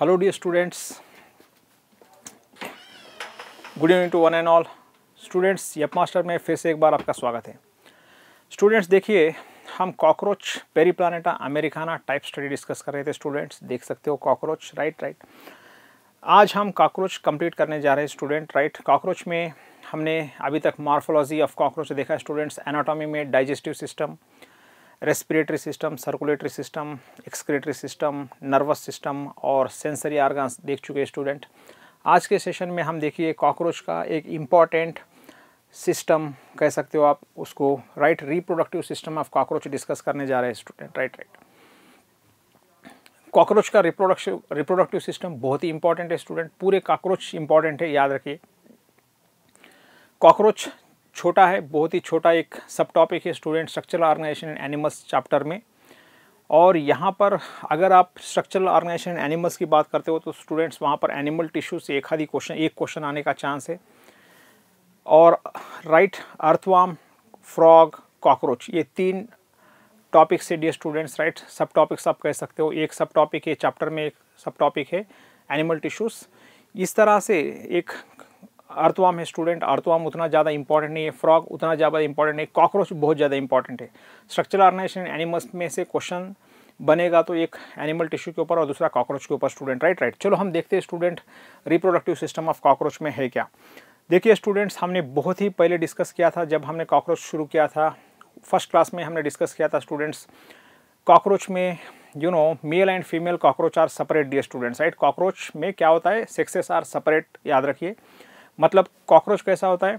Hello dear students good evening to one and all students यप master में फिर से एक बार आपका स्वागत है स्टूडेंट्स देखिए हम cockroach Periplaneta americana type study discuss कर रहे थे स्टूडेंट्स देख सकते हो कॉकरोच राइट राइट आज हम कॉकरोच कंप्लीट करने जा रहे हैं स्टूडेंट राइट कॉकरोच में हमने अभी तक मार्फोलॉजी ऑफ कॉकरोच देखा स्टूडेंट्स एनाटॉमी में digestive system respiratory system circulatory system excretory system nervous system और सेंसरी आर्गन्स देख चुके स्टूडेंट आज के सेशन में हम देखिए कॉकरोच का एक इम्पॉर्टेंट सिस्टम कह सकते हो आप उसको right reproductive system of cockroach discuss करने जा रहे हैं स्टूडेंट राइट राइट कॉकरोच का रिप्रोडक्शन रिप्रोडक्टिव सिस्टम बहुत ही इंपॉर्टेंट है स्टूडेंट पूरे कॉकरोच इंपॉर्टेंट है याद रखिए कॉकरोच छोटा है बहुत ही छोटा एक सब टॉपिक है student structural organisation and animals chapter में और यहाँ पर अगर आप स्ट्रक्चरल ऑर्गेनाइजेशन एनिमल्स की बात करते हो तो स्टूडेंट्स वहाँ पर एनिमल टिश्यू से एक आधी क्वेश्चन एक क्वेश्चन आने का चांस है और राइट अर्थवाम फ्रॉग कॉकरोच ये तीन टॉपिक से डी स्टूडेंट्स राइट सब टॉपिक्स आप कह सकते हो एक सब टॉपिक है चैप्टर में एक सब टॉपिक है एनिमल टिश्यूज़ इस तरह से एक अर्थवाम है स्टूडेंट अर्थवाम उतना ज़्यादा इंपॉर्टेंट नहीं है फ्रॉग उतना ज़्यादा इंपॉर्टेंट नहीं कॉकरोच बहुत ज़्यादा इंपॉर्टेंट है स्ट्रक्चरल ऑर्गेनाइजेशन एनिमल्स में से क्वेश्चन बनेगा तो एक एनिमल टिश्यू के ऊपर और दूसरा कॉकरोच के ऊपर स्टूडेंट राइट राइट चलो हम देखते हैं student reproductive system of cockroach में है क्या देखिए स्टूडेंट्स हमने बहुत ही पहले डिस्कस किया था जब हमने कॉकरोच शुरू किया था फर्स्ट क्लास में हमने डिस्कस किया था स्टूडेंट्स कॉकरोच में you know male and female cockroach are separate dear students right cockroach में क्या होता है सेक्सेस आर सेपरेट याद रखिए मतलब कॉकरोच कैसा होता है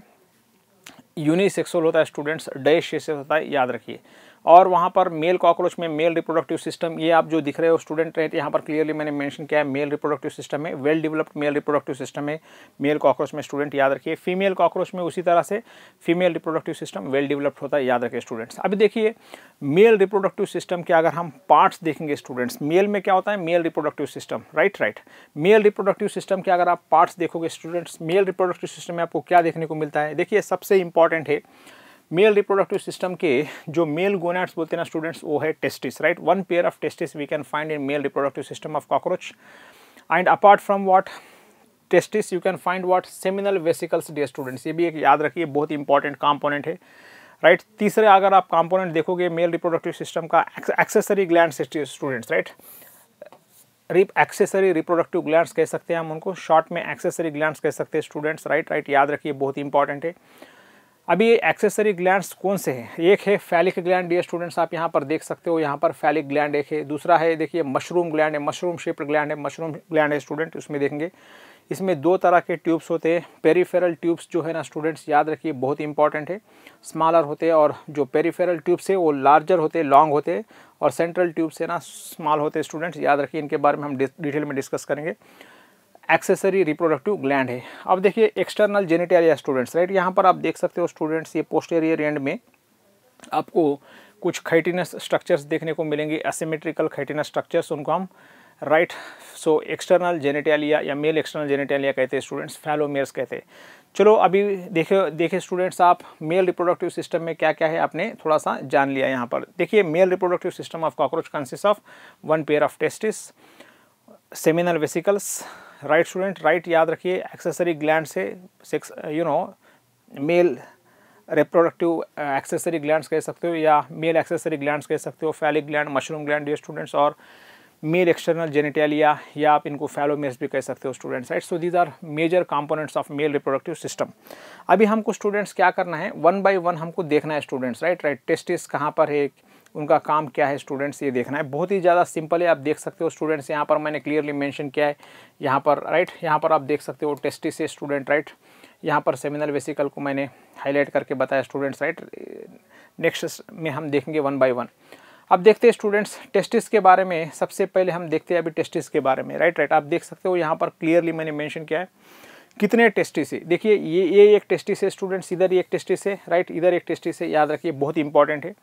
यूनिसेक्सुअल होता है स्टूडेंट्स डे होता है याद रखिए और वहाँ पर मेल कॉकरोच में मेल रिप्रोडक्टिव सिस्टम ये आप जो दिख रहे हो स्टूडेंट रहे थे यहाँ पर क्लियरली मैंने मेंशन किया है मेल रिप्रोडक्टिव सिस्टम है well developed male reproductive system है मेल कॉकरोच में स्टूडेंट याद रखिए फीमेल कॉकरोच में उसी तरह से female reproductive system well developed होता है याद रखिए स्टूडेंट्स अभी देखिए मेल रिप्रोडक्टिव सिस्टम के अगर हम पार्ट्स देखेंगे स्टूडेंट्स मेल में क्या होता है male reproductive system right right male reproductive system के अगर आप पार्ट्स देखोगे स्टूडेंट्स मेल रिप्रोडक्टिव सिस्टम में आपको क्या देखने को मिलता है देखिए सबसे इंपॉर्टेंट है मेल रिप्रोडक्टिव सिस्टम के जो मेल गोनाट्स बोलते हैं ना स्टूडेंट्स वो है testis right one pair of testis we can find in male reproductive system of cockroach and apart from what testis you can find what seminal vesicles dear students ये भी एक याद रखिए बहुत इंपॉर्टेंट कॉम्पोनेंट है right right? तीसरे अगर आप कॉम्पोनेंट देखोगे मेल रिप्रोडक्टिव सिस्टम का एक्सेसरी ग्लैंड स्टूडेंट्स राइट रिप एक्सेसरी रिप्रोडक्टिव ग्लैंड्स कह सकते हैं हम उनको शॉर्ट में एक्सेसरी ग्लैंड्स कह सकते हैं स्टूडेंट्स राइट राइट याद रखिए बहुत इंपॉर्टेंट है अभी एक्सेसरी ग्लैंड्स कौन से हैं एक है फैलिक ग्लैंड ये स्टूडेंट्स आप यहाँ पर देख सकते हो यहाँ पर फैलिक ग्लैंड एक है दूसरा है देखिए मशरूम ग्लैंड है मशरूम शेप्ड ग्लैंड है मशरूम ग्लैंड है स्टूडेंट उसमें देखेंगे इसमें दो तरह के ट्यूब्स होते हैं पेरीफेरल ट्यूब्स जो है ना स्टूडेंट्स याद रखिए बहुत इंपॉर्टेंट है स्मॉलर होते हैं और जो पेरीफेरल ट्यूब्स है वो लार्जर होते हैं लॉन्ग होते हैं और सेंट्रल ट्यूब्स है ना स्मॉल होते हैं स्टूडेंट्स याद रखिए इनके बारे में हम डिटेल में डिस्कस करेंगे एक्सेसरी रिप्रोडक्टिव ग्लैंड है अब देखिए एक्सटर्नल जेनेटेरिया स्टूडेंट्स राइट यहाँ पर आप देख सकते हो स्टूडेंट्स ये पोस्टेरियर एंड में आपको कुछ खैटिनस स्ट्रक्चर्स देखने को मिलेंगे असीमेट्रिकल खैटिनस स्ट्रक्चर्स उनको हम राइट सो एक्सटर्नल जेनेटेलिया या मेल एक्सटर्नल जेनेटेलिया कहते हैं स्टूडेंट्स फैलोमेयर्स कहते हैं चलो अभी देखे देखे स्टूडेंट्स आप मेल रिप्रोडक्टिव सिस्टम में क्या क्या है आपने थोड़ा सा जान लिया यहाँ पर देखिए male reproductive system of cockroach consist of one pair of testis seminal vesicles right student right याद रखिए एक्सेसरी ग्लैंड से sex you know male reproductive accessory gland कह सकते हो या मेल एक्सेसरी ग्लैंड कह सकते हो फैलिक ग्लैंड मशरूम ग्लैंड ये स्टूडेंट्स और मेल एक्सटर्नल जेनेटेलिया या आप इनको फैलोमेस भी कह सकते हो students right so these are major components of male reproductive system अभी हमको स्टूडेंट्स क्या करना है वन बाई वन हमको देखना है स्टूडेंट्स राइट राइट टेस्टिस कहाँ पर है उनका काम क्या है स्टूडेंट्स ये देखना है बहुत ही ज़्यादा सिंपल है आप देख सकते हो स्टूडेंट्स यहाँ पर मैंने क्लियरली मैंशन किया है यहाँ पर राइट यहाँ पर आप देख सकते हो टेस्टी से स्टूडेंट राइट यहाँ पर सेमिनल वेसिकल को मैंने हाईलाइट करके बताया स्टूडेंट्स राइट नेक्स्ट में हम देखेंगे वन बाई वन अब देखते हैं स्टूडेंट्स टेस्टिस के बारे में सबसे पहले हम देखते हैं अभी टेस्टिस के बारे में राइट राइट आप देख सकते हो यहाँ पर क्लियरली मैंने मेंशन किया है कितने टेस्टिस है देखिए ये ये एक टेस्टिस है स्टूडेंट्स इधर एक टेस्टिस है राइट इधर एक टेस्टिस है याद रखिए बहुत इंपॉर्टेंट है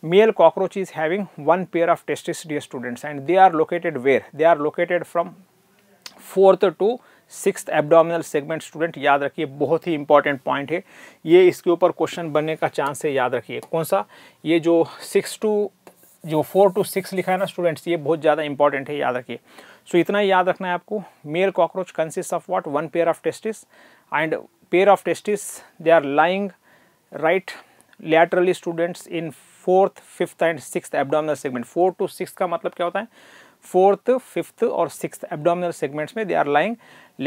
male cockroach is having one pair of testes dear students and they are located where they are located from fourth to six abdominal segment student याद रखिए बहुत ही इंपॉर्टेंट पॉइंट है ये इसके ऊपर क्वेश्चन बनने का चांस है याद रखिए कौन सा ये जो सिक्स टू जो फोर टू सिक्स लिखा है ना स्टूडेंट्स ये बहुत ज़्यादा इंपॉर्टेंट है याद रखिए सो so, इतना ही याद रखना है आपको male cockroach consist of what one pair of testis and pair of testis they are lying right laterally students in fourth fifth and six abdominal segment four to six का मतलब क्या होता है फोर्थ फिफ्थ और six abdominal segments में they are lying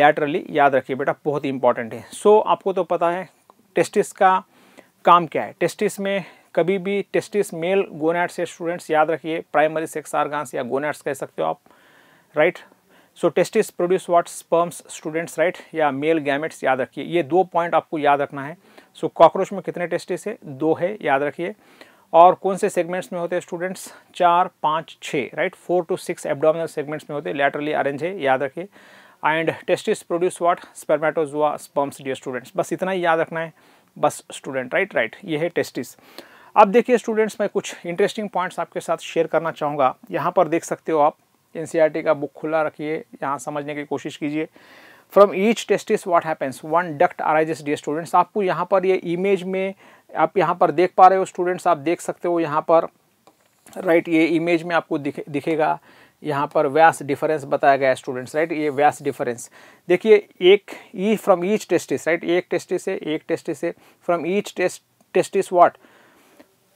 laterally याद रखिए बेटा बहुत ही इंपॉर्टेंट है सो so, आपको तो पता है टेस्टिस का काम क्या है टेस्टिस में कभी भी टेस्टिस मेल गोनेट्स या स्टूडेंट्स याद रखिए प्राइमरी सेक्स आर्गान्स या गोनेट्स कह सकते हो आप right so testis produce what sperms students right या मेल गैमेट्स याद रखिए ये दो पॉइंट आपको याद रखना है सो so, कॉकरोच में कितने टेस्टिस है दो है याद रखिए और कौन से सेगमेंट्स में होते हैं स्टूडेंट्स चार पाँच छः right four to six abdominal segments में होते हैं लेटरली अरेंज है याद रखिए and testis produce what spermatozoa sperms dear students बस इतना ही याद रखना है बस स्टूडेंट राइट राइट ये है टेस्टिस अब देखिए स्टूडेंट्स मैं कुछ इंटरेस्टिंग पॉइंट्स आपके साथ शेयर करना चाहूँगा यहाँ पर देख सकते हो आप एन e का बुक खुला रखिए यहाँ समझने की कोशिश कीजिए from each testis what happens one duct arises dear students आपको यहाँ पर ये इमेज में आप यहाँ पर देख पा रहे हो स्टूडेंट्स आप देख सकते हो यहाँ पर राइट ये इमेज में आपको दिखे दिखेगा यहाँ पर व्यास डिफरेंस बताया गया है स्टूडेंट्स राइट ये व्यास डिफरेंस देखिए एक ई फ्रॉम ईच टेस्टिस राइट एक टेस्टिस से एक टेस्टिस से from each test testis what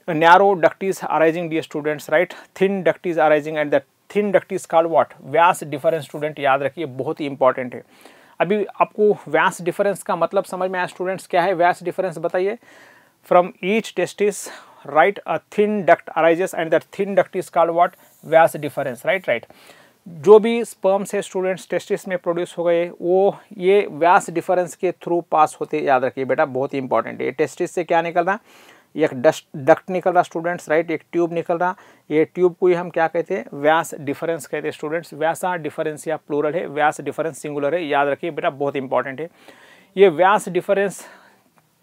narrow ductus arising dear students right thin ductus arising and the thin ductus called what vas deferens student याद रखिए बहुत ही इंपॉर्टेंट है अभी आपको व्यास डिफरेंस का मतलब समझ में आया स्टूडेंट्स क्या है व्यास डिफरेंस बताइए From each testis, right, a thin duct arises and that thin duct is called what? Vas deferens right, right. जो भी स्पर्म से स्टूडेंट्स टेस्टिस में प्रोड्यूस हो गए वो ये व्यास डिफरेंस के थ्रू पास होते याद रखिए बेटा बहुत ही इंपॉर्टेंट है ये टेस्टिस से क्या निकल रहा एक डस्ट डक्ट निकल रहा स्टूडेंट्स राइट एक ट्यूब निकल रहा ये ट्यूब को ही हम क्या कहते हैं व्यास डिफरेंस कहते हैं स्टूडेंट्स व्यासा डिफरेंस या प्लूरल है व्यास डिफरेंस सिंगुलर है याद रखिए बेटा बहुत इंपॉर्टेंट है ये vas deferens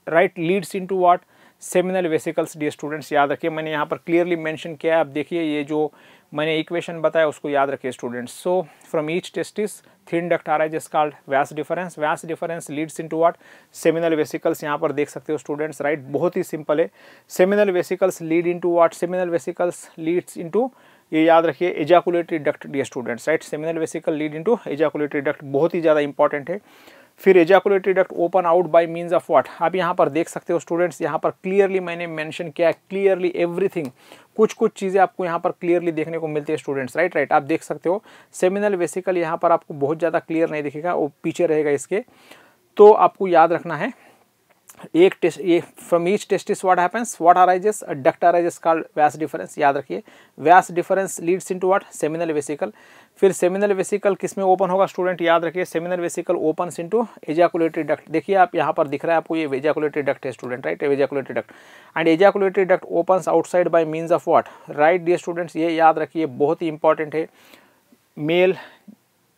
right leads into what seminal vesicles dear students याद रखिए मैंने यहाँ पर क्लियरली मैंशन किया है आप देखिए ये जो मैंने इक्वेशन बताया उसको याद रखिए students so from each testis thin duct आ रहा है जिस called vas deferens vas deferens leads to what seminal vesicles यहाँ पर देख सकते हो स्टूडेंट्स राइट बहुत ही सिंपल है seminal vesicles lead into what seminal vesicles leads to ये याद रखिए ejaculatory duct dear students right seminal vesicle lead to ejaculatory duct बहुत ही ज़्यादा इंपॉर्टेंट है फिर ejaculatory duct open out by means of what आप यहाँ पर देख सकते हो स्टूडेंट्स यहाँ पर क्लियरली मैंने मेंशन किया है क्लियरली एवरीथिंग कुछ कुछ चीज़ें आपको यहाँ पर क्लियरली देखने को मिलती है स्टूडेंट्स राइट राइट आप देख सकते हो सेमिनल वेसिकल यहाँ पर आपको बहुत ज़्यादा क्लियर नहीं दिखेगा वो पीछे रहेगा इसके तो आपको याद रखना है एक टेस्ट ये from each testis what happens what arises a duct arises called vas deferens याद रखिए vas deferens leads into what seminal vesicle फिर सेमिनल वेसिकल किस में ओपन होगा स्टूडेंट याद रखिए seminal vesicle open into ejaculatory duct देखिए आप यहाँ पर दिख रहा है आपको ये एजाकुलेटरी डक्ट है student right ejaculatory duct and ejaculatory duct open outside by means of what right dear students ये याद रखिए बहुत ही इंपॉर्टेंट है male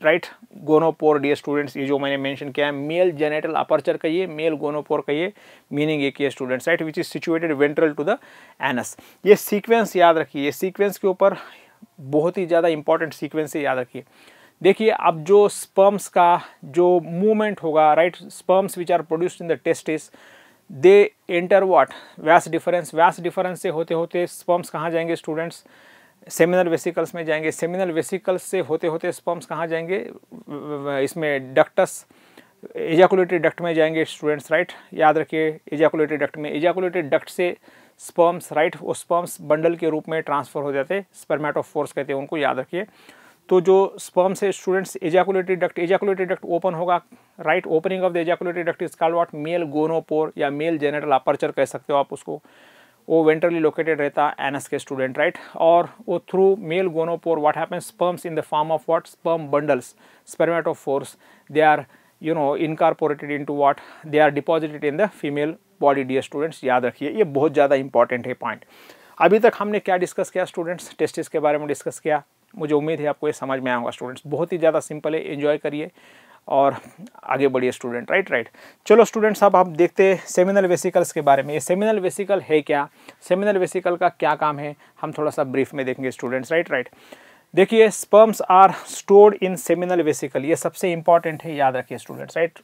right gonopore dear students ये जो मैंने मेंशन किया है मेल जेनेटल अपर्चर कहिए मेल गोनोपोर कहिए मीनिंग एक ये students right which is situated ventral to the anus ये सीक्वेंस याद रखिए सीक्वेंस के ऊपर बहुत ही ज़्यादा इंपॉर्टेंट सीक्वेंस है याद रखिए देखिए अब जो स्पर्म्स का जो मूवमेंट होगा right sperms which are produced in the testis they enter what vas deferens vas deferens से होते होते स्पर्म्स कहाँ जाएंगे स्टूडेंट्स सेमिनल वेसिकल्स में जाएंगे सेमिनल वेसिकल्स से होते होते स्पर्म्स कहाँ जाएंगे इसमें डक्टस एजाकुलेटरी डक्ट में जाएंगे स्टूडेंट्स राइट याद रखिए एजाकुलेटरी डक्ट में एजाकुलेटरी डक्ट से स्पर्म्स राइट वो स्पर्म्स बंडल के रूप में ट्रांसफ़र हो जाते फोर्स कहते हैं उनको याद रखिए तो जो स्पर्म्स है students ejaculatory duct ejaculatory duct open होगा right opening of the ejaculatory duct is called what male gonopore या मेल जेनेटल अपर्चर कह सकते हो आप उसको वो वेंट्रली लोकेटेड रहता है एनएस के स्टूडेंट राइट और वो through male gonopore what happen sperms in the form of what sperm bundles phores they are you know incorporated into what they are deposited in the female body dear students याद रखिए ये बहुत ज़्यादा important है point अभी तक हमने क्या डिस्कस किया स्टूडेंट्स टेस्टिस के बारे में डिस्कस किया मुझे उम्मीद है आपको ये समझ में आऊँगा स्टूडेंट्स बहुत ही ज़्यादा सिंपल है इन्जॉय करिए और आगे बढ़िए स्टूडेंट राइट राइट चलो स्टूडेंट्स अब आप देखते हैं सेमिनल वेसिकल्स के बारे में ये सेमिनल वेसिकल है क्या सेमिनल वेसिकल का क्या काम है हम थोड़ा सा ब्रीफ में देखेंगे स्टूडेंट्स राइट राइट देखिए sperms are stored in seminal vesicle ये सबसे इंपॉर्टेंट है याद रखिए स्टूडेंट्स राइट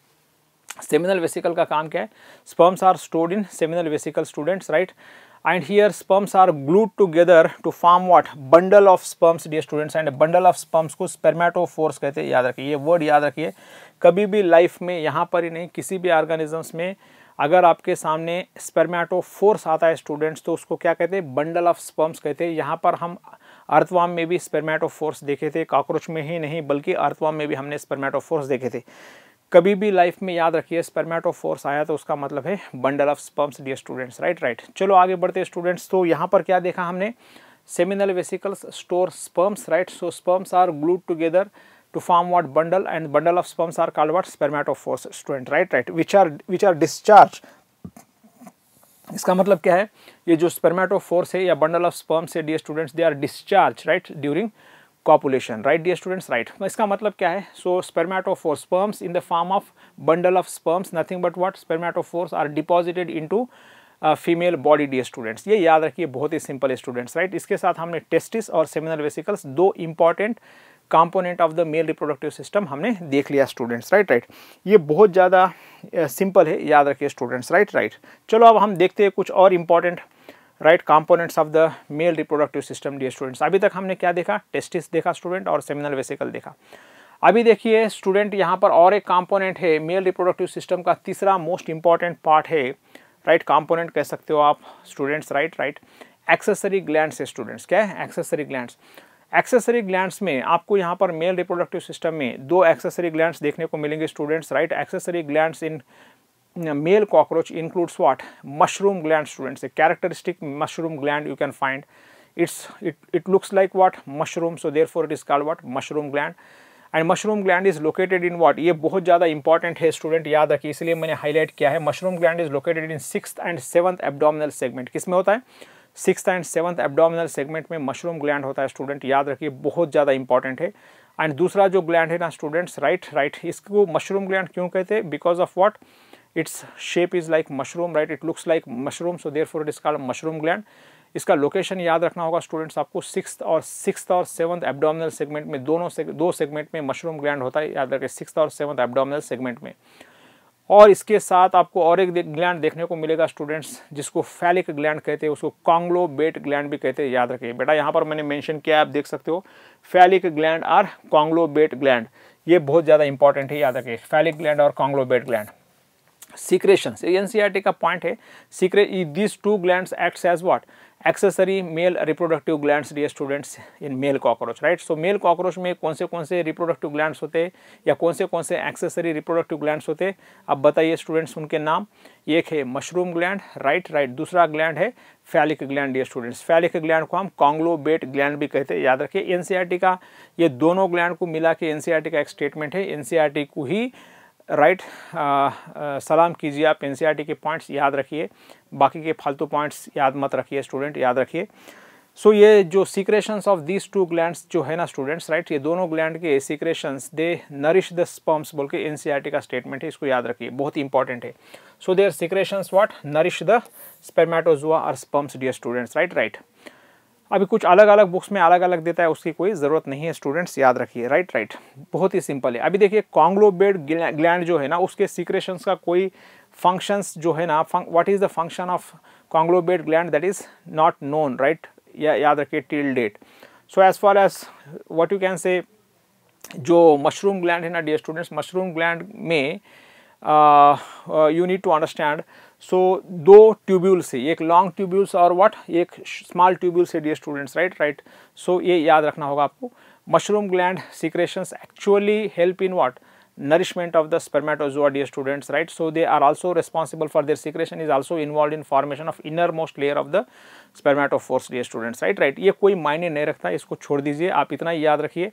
सेमिनल वेसिकल का काम क्या है sperms are stored in seminal vesicle students right and here sperms are glued together to form what bundle of sperms dear students and bundle of sperms को spermatophores कहते हैं याद रखिए ये word याद रखिए कभी भी life में यहाँ पर ही नहीं किसी भी organisms में अगर आपके सामने फोर्स आता है स्टूडेंट्स तो उसको क्या कहते हैं बंडल ऑफ स्पर्म्स कहते हैं यहाँ पर हम अर्थवाम में भी फोर्स देखे थे काकरोच में ही नहीं बल्कि अर्थवाम में भी हमने फोर्स देखे थे कभी भी लाइफ में याद रखिए फोर्स आया तो उसका मतलब है bundle of sperms dear students right right चलो आगे बढ़ते स्टूडेंट्स तो यहाँ पर क्या देखा हमने seminal vesicles store sperms right so sperms are glued together form what bundle and bundle of sperms are call what what phores student right right which are which are discharge इसका मतलब क्या है ये जो फोर्स है या bundle of sperms है dear students they are discharge right during copulation right dear students right इसका मतलब क्या है so spermatophore sperms in the form of bundle of sperms nothing but what phores are deposited into female body dear students ये याद रखिए बहुत ही simple students right इसके साथ हमने टेस्टिस और सेमिनल वेसिकल्स दो important component of the male reproductive system हमने देख लिया स्टूडेंट्स राइट राइट ये बहुत ज़्यादा सिंपल uh, है याद रखिए स्टूडेंट्स राइट राइट चलो अब हम देखते हैं कुछ और important right components of the male reproductive system dear students अभी तक हमने क्या देखा टेस्टिस देखा स्टूडेंट और सेमिनल वेसिकल देखा अभी देखिए स्टूडेंट यहाँ पर और एक कॉम्पोनेंट है मेल रिप्रोडक्टिव सिस्टम का तीसरा मोस्ट इंपॉर्टेंट पार्ट है राइट कॉम्पोनेंट कह सकते हो आप students right right accessory gland है स्टूडेंट्स क्या है एक्सेसरी ग्लैंड एक्सेसरी ग्लैंड्स में आपको यहाँ पर मेल रिप्रोडक्टिव सिस्टम में दो एक्सेसरी ग्लैंड देखने को मिलेंगे students right accessory gland in male cockroach includes what mushroom gland students a characteristic mushroom gland you can find it's it looks like like mushroom so therefore it is called what mushroom gland and mushroom gland is located in what ये बहुत ज़्यादा important है student याद रखिए इसलिए मैंने highlight किया है mushroom gland is located in six and seventh abdominal segment किस में होता है six and seventh abdominal segment में मशरूम ग्लैंड होता है स्टूडेंट याद रखिए बहुत ज़्यादा इंपॉर्टेंट है एंड दूसरा जो ग्लैंड है ना स्टूडेंट्स राइट राइट इसको मशरूम ग्लैंड क्यों कहते हैं because of what its shape is like mushroom right it looks like mushroom so therefore it is called mushroom gland इसका लोकेशन याद रखना होगा स्टूडेंट्स आपको सिक्स और सिक्स और सेवन्थ एब्डोमिनल सेगमेंट में दोनों से, दो सेगमेंट में मशरूम ग्लैंड होता है याद रखें सिक्स और सेवन्थ एब्डोमिनल सेगमेंट में और इसके साथ आपको और एक ग्लैंड देखने को मिलेगा स्टूडेंट्स जिसको फैलिक ग्लैंड कहते हैं उसको कॉन्ग्लो बेट ग्लैंड भी कहते हैं याद रखिए बेटा यहाँ पर मैंने मैंशन किया आप देख सकते हो फैलिक ग्लैंड और कॉन्ग्लो बेट ग्लैंड ये बहुत ज़्यादा इंपॉर्टेंट है याद रखिए फैलिक ग्लैंड और कॉन्ग्लो बेट ग्लैंड ये ncrt e का पॉइंट है secrete this two gland act as what accessory male reproductive glands dear students in male cockroach right so male cockroach में कौन से कौन से रिप्रोडक्टिव ग्लैंड्स होते हैं या कौन से कौन से एक्सेसरी रिप्रोडक्टिव ग्लैंड्स होते हैं अब बताइए स्टूडेंट्स उनके नाम एक है मशरूम ग्लैंड राइट राइट दूसरा ग्लैंड है phallic gland dear students phallic gland को हम कॉन्ग्लोबेट ग्लैंड भी कहते हैं याद रखिए एन e का ये दोनों ग्लैंड को मिला के एन e का एक स्टेटमेंट है एन को ही राइट सलाम कीजिए आप एन e के पॉइंट्स याद रखिए बाकी के फालतू पॉइंट्स याद मत रखिए स्टूडेंट याद रखिए सो so, ये जो secretions of these two glands जो है ना स्टूडेंट्स राइट right? ये दोनों ग्लैंड के secretions they nourish the sperms बोल के एन का स्टेटमेंट है इसको याद रखिए बहुत ही इंपॉर्टेंट है so their secretions what nourish the spermatozoa or sperms dear students right right अभी कुछ अलग अलग बुक्स में अलग अलग देता है उसकी कोई ज़रूरत नहीं है स्टूडेंट्स याद रखिए राइट राइट बहुत ही सिंपल है अभी देखिए कॉन्ग्लोबेड ग्लैंड जो है ना उसके सीक्रेशंस का कोई फंक्शंस जो है ना what is the function of conglobate gland that is not known right या याद रखिए till date so as far as what you can say जो मशरूम ग्लैंड है ना डियर स्टूडेंट्स मशरूम ग्लैंड में you need to understand so दो tubule से एक लॉन्ग ट्यूब्यूल्स और व्हाट एक स्मॉल ट्यूब्यूल से dear students right right so ये याद रखना होगा आपको mushroom gland secretions actually help in what nourishment of the are dear students right so they are also responsible for their secretion is also involve in formation of inner most layer of the spermatophores dear students right right ये कोई मायने नहीं रखता इसको छोड़ दीजिए आप इतना ही याद रखिए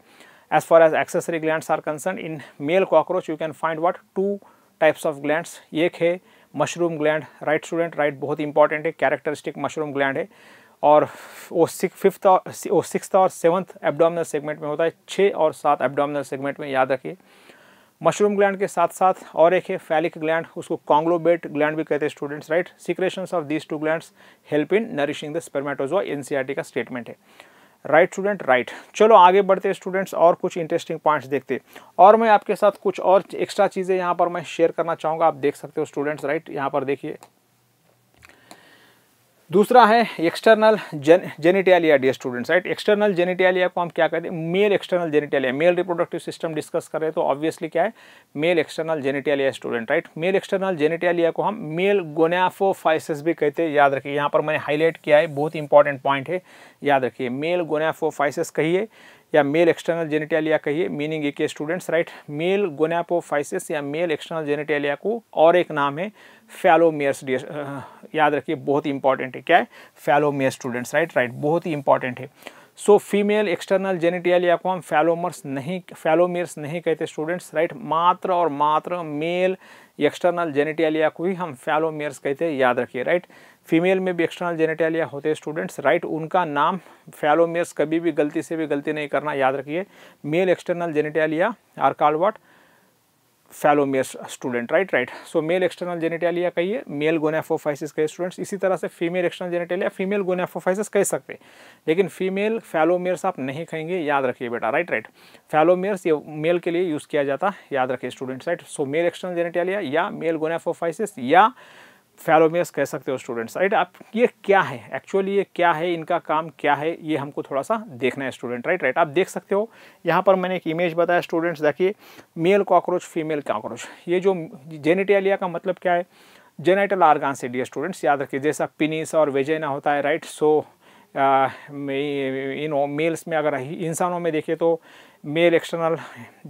as far as accessory gland are concern in male cockroach you can find what two types of gland एक है mushroom gland right student right बहुत इंपॉर्टेंट है कैरेक्टरिस्टिक मशरूम ग्लैंड है और वो फिफ्थ और वो सिक्स और सेवन्थ एब्डोमिनल सेगमेंट में होता है छः और सात एब्डोमिनल सेगमेंट में याद रखिए मशरूम ग्लैंड के साथ साथ और एक है फैलिक ग्लैंड उसको कॉन्ग्लोबेट ग्लैंड भी कहते हैं students right secretion of these two gland help in nourishing the spermatozoa एन का स्टेटमेंट है राइट स्टूडेंट राइट चलो आगे बढ़ते स्टूडेंट्स और कुछ इंटरेस्टिंग पॉइंट्स देखते और मैं आपके साथ कुछ और एक्स्ट्रा चीज़ें यहाँ पर मैं शेयर करना चाहूँगा आप देख सकते हो स्टूडेंट्स राइट यहाँ पर देखिए दूसरा है एक्सटर्नल जेन genitalia dear students right external genitalia को हम क्या कहते हैं male external genitalia male reproductive system discuss कर रहे हैं तो ऑब्वियसली क्या है male external genitalia student right male external genitalia को हम मेल गोनाफोफाइसिस भी कहते हैं याद रखिए यहाँ पर मैंने हाईलाइट किया है बहुत इंपॉर्टेंट पॉइंट है याद रखिए मेल गोनाफोफाइसिस कहिए या मेल एक्सटर्नल जेनेटेलिया कहिए मीनिंग एक स्टूडेंट्स राइट मेल गोनापोफाइसिस या मेल एक्सटर्नल जेनेटेलिया को और एक नाम है फैलोमेयर्स याद रखिए बहुत ही इंपॉर्टेंट है क्या है फैलोमेयर स्टूडेंट्स राइट राइट बहुत ही इंपॉर्टेंट है सो फीमेल एक्सटर्नल जेनेटियालिया को हम फैलोमर्स नहीं फैलोमियर्स नहीं कहते स्टूडेंट्स राइट मात्र और मात्र मेल एक्सटर्नल जेनेटियालिया को ही हम फैलोमियर्स कहते हैं याद रखिए राइट right? फीमेल में भी एक्सटर्नल जेनेटेलिया होते हैं स्टूडेंट्स राइट उनका नाम फैलोमियर्स कभी भी गलती से भी गलती नहीं करना याद रखिए male external genitalia are call what phallomeres student right right so male external genitalia कहिए मेल गोनेफोफाइसिस कहिए स्टूडेंट्स इसी तरह से female external genitalia female gonapophysis कह सकते लेकिन फीमेल फैलोमियर्स आप नहीं कहेंगे याद रखिए बेटा राइट राइट फैलोमियर्स ये मेल के लिए यूज़ किया जाता है याद रखिए students right so male external genitalia या मेल गोनेफोफाइसिस या फैलोमियस कह सकते हो स्टूडेंट्स राइट आप ये क्या है एक्चुअली ये क्या है इनका काम क्या है ये हमको थोड़ा सा देखना है स्टूडेंट राइट राइट आप देख सकते हो यहाँ पर मैंने एक इमेज बताया स्टूडेंट्स देखिए मेल कॉकरोच फीमेल कॉकरोच ये जो जेनेटेलिया का मतलब क्या है जेनेटल आर्गान से डी स्टूडेंट्स याद रखिए जैसा पिनिस और वेजेना होता है राइट सो इन मेल्स में अगर इंसानों में देखें तो मेल एक्सटर्नल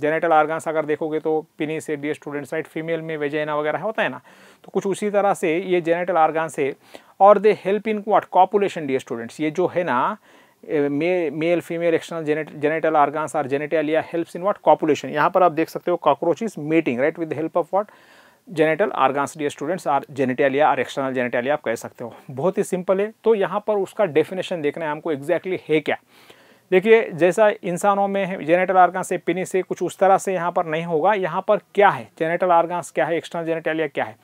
जेनेटल आर्गन्स अगर देखोगे तो पिनी से डी स्टूडेंट साइड फीमेल में वेजाइना वगैरह होता है ना तो कुछ उसी तरह से ये जेनेटल आर्गन है और they help in what copulation dear students ये जो है ना मे, male female external genital organs or genitalia helps in what copulation यहाँ पर आप देख सकते हो cockroach is mating right with the help of what genital organs dear students or genitalia or external genitalia आप कह सकते हो बहुत ही सिंपल है तो यहाँ पर उसका डेफिनेशन देखना है हमको एग्जैक्टली exactly है क्या देखिए जैसा इंसानों में जेनेटल आर्गन से पिनी से कुछ उस तरह से यहाँ पर नहीं होगा यहाँ पर क्या है जेनेटल आर्गास क्या है एक्सटर्नल जेनेटालिया क्या है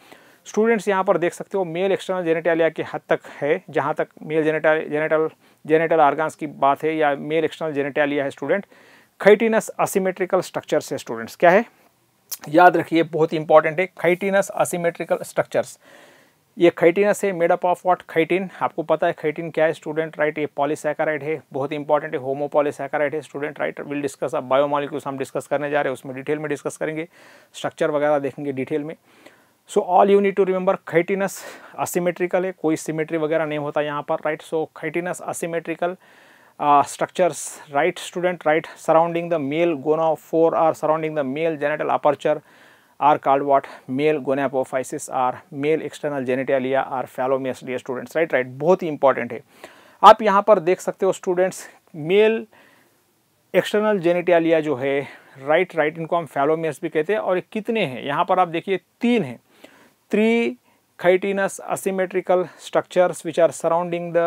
स्टूडेंट्स यहाँ पर देख सकते हो मेल एक्सटर्नल जेनेटालिया के हद तक है जहाँ तक male genital genital genital organs की बात है या मेल एक्सटर्नल जेनेटालिया है स्टूडेंट खैटिनस असीमेट्रिकल स्ट्रक्चर से स्टूडेंट्स क्या है याद रखिए बहुत इंपॉर्टेंट है खैटिनस असीमेट्रिकल स्ट्रक्चर्स ये खैटिनस है मेडअप ऑफ वॉट खैटिन आपको पता है खैटिन क्या है स्टूडेंट राइट ये पॉलीसैकाराइड है बहुत इंपॉर्टेंट है होमोपॉलीसैकाराइड है स्टूडेंट राइट विल डिस्कस अब बायोमॉलिक्यूल्स हम डिस्कस करने जा रहे हैं उसमें डिटेल में डिस्कस करेंगे स्ट्रक्चर वगैरह देखेंगे डिटेल में so all you need to remember chitinous asymmetrical है कोई सिमेट्री वगैरह नहीं होता यहाँ पर right so chitinous asymmetrical structures right student right surrounding the male gonophore or surrounding the male genital aperture are called what male gonapophysis or male external genitalia or phallomys dear students right right बहुत ही important है आप यहाँ पर देख सकते हो students male external जेनिटालिया जो है राइट राइट इनको हम फैलोमियस भी कहते हैं और कितने हैं यहाँ पर आप देखिए तीन हैं three chitinous asymmetrical structures which are surrounding the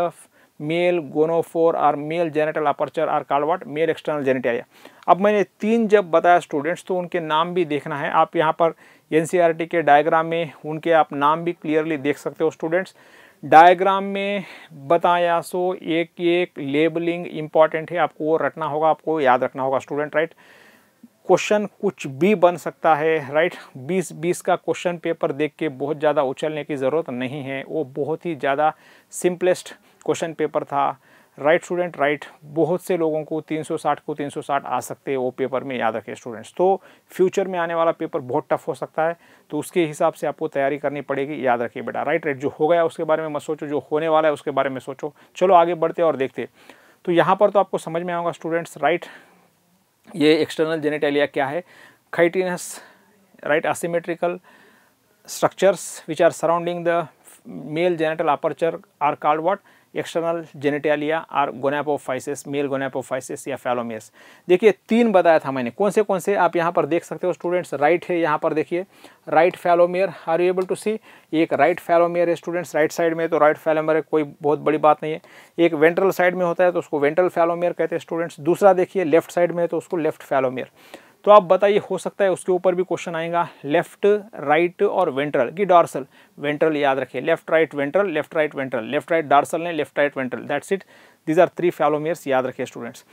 male gonophore और मेल जेनेटल अपर्चर और कालवाट मेल एक्सटर्नल जेनेटेरिया अब मैंने तीन जब बताया स्टूडेंट्स तो उनके नाम भी देखना है आप यहाँ पर एन e के डायग्राम में उनके आप नाम भी क्लियरली देख सकते हो स्टूडेंट्स डायग्राम में बताया सो एक एक लेबलिंग इम्पॉर्टेंट है आपको वो रटना होगा आपको याद रखना होगा स्टूडेंट राइट क्वेश्चन कुछ भी बन सकता है राइट बीस बीस का क्वेश्चन पेपर देख के बहुत ज़्यादा उछलने की ज़रूरत नहीं है वो बहुत ही ज़्यादा सिंपलेस्ट क्वेश्चन पेपर था राइट स्टूडेंट राइट बहुत से लोगों को 360 को 360 आ सकते हैं वो पेपर में याद रखें स्टूडेंट्स तो फ्यूचर में आने वाला पेपर बहुत टफ हो सकता है तो उसके हिसाब से आपको तैयारी करनी पड़ेगी याद रखिए बेटा राइट राइट जो हो गया उसके बारे में मत सोचो जो होने वाला है उसके बारे में सोचो चलो आगे बढ़ते और देखते तो यहाँ पर तो आपको समझ में आऊँगा स्टूडेंट्स राइट ये एक्सटर्नल जेनेटेलिया क्या है chitinous right asymmetrical structures which are surrounding the male genital aperture are called what external genitalia और गोनेपोफाइसिस मेल गोनेपोफाइसिस या फैलोमियस देखिए तीन बताया था मैंने कौन से कौन से आप यहाँ पर देख सकते हो स्टूडेंट्स राइट है यहाँ पर देखिए right phallomere are you able to see एक राइट फैलोमियर है स्टूडेंट्स राइट साइड में तो राइट फैलोमियर कोई बहुत बड़ी बात नहीं है एक वेंट्रल साइड में होता है तो उसको वेंट्रल फैलोमियर कहते हैं स्टूडेंट्स दूसरा देखिए लेफ्ट साइड में है तो उसको लेफ्ट फैलोमियर तो आप बताइए हो सकता है उसके ऊपर भी क्वेश्चन आएगा लेफ्ट राइट और वेंट्रल की डार्सल वेंट्रल याद रखिए left right ventral left right ventral left right dorsal ने left right ventral that's it these are three phallomeres याद रखिए स्टूडेंट्स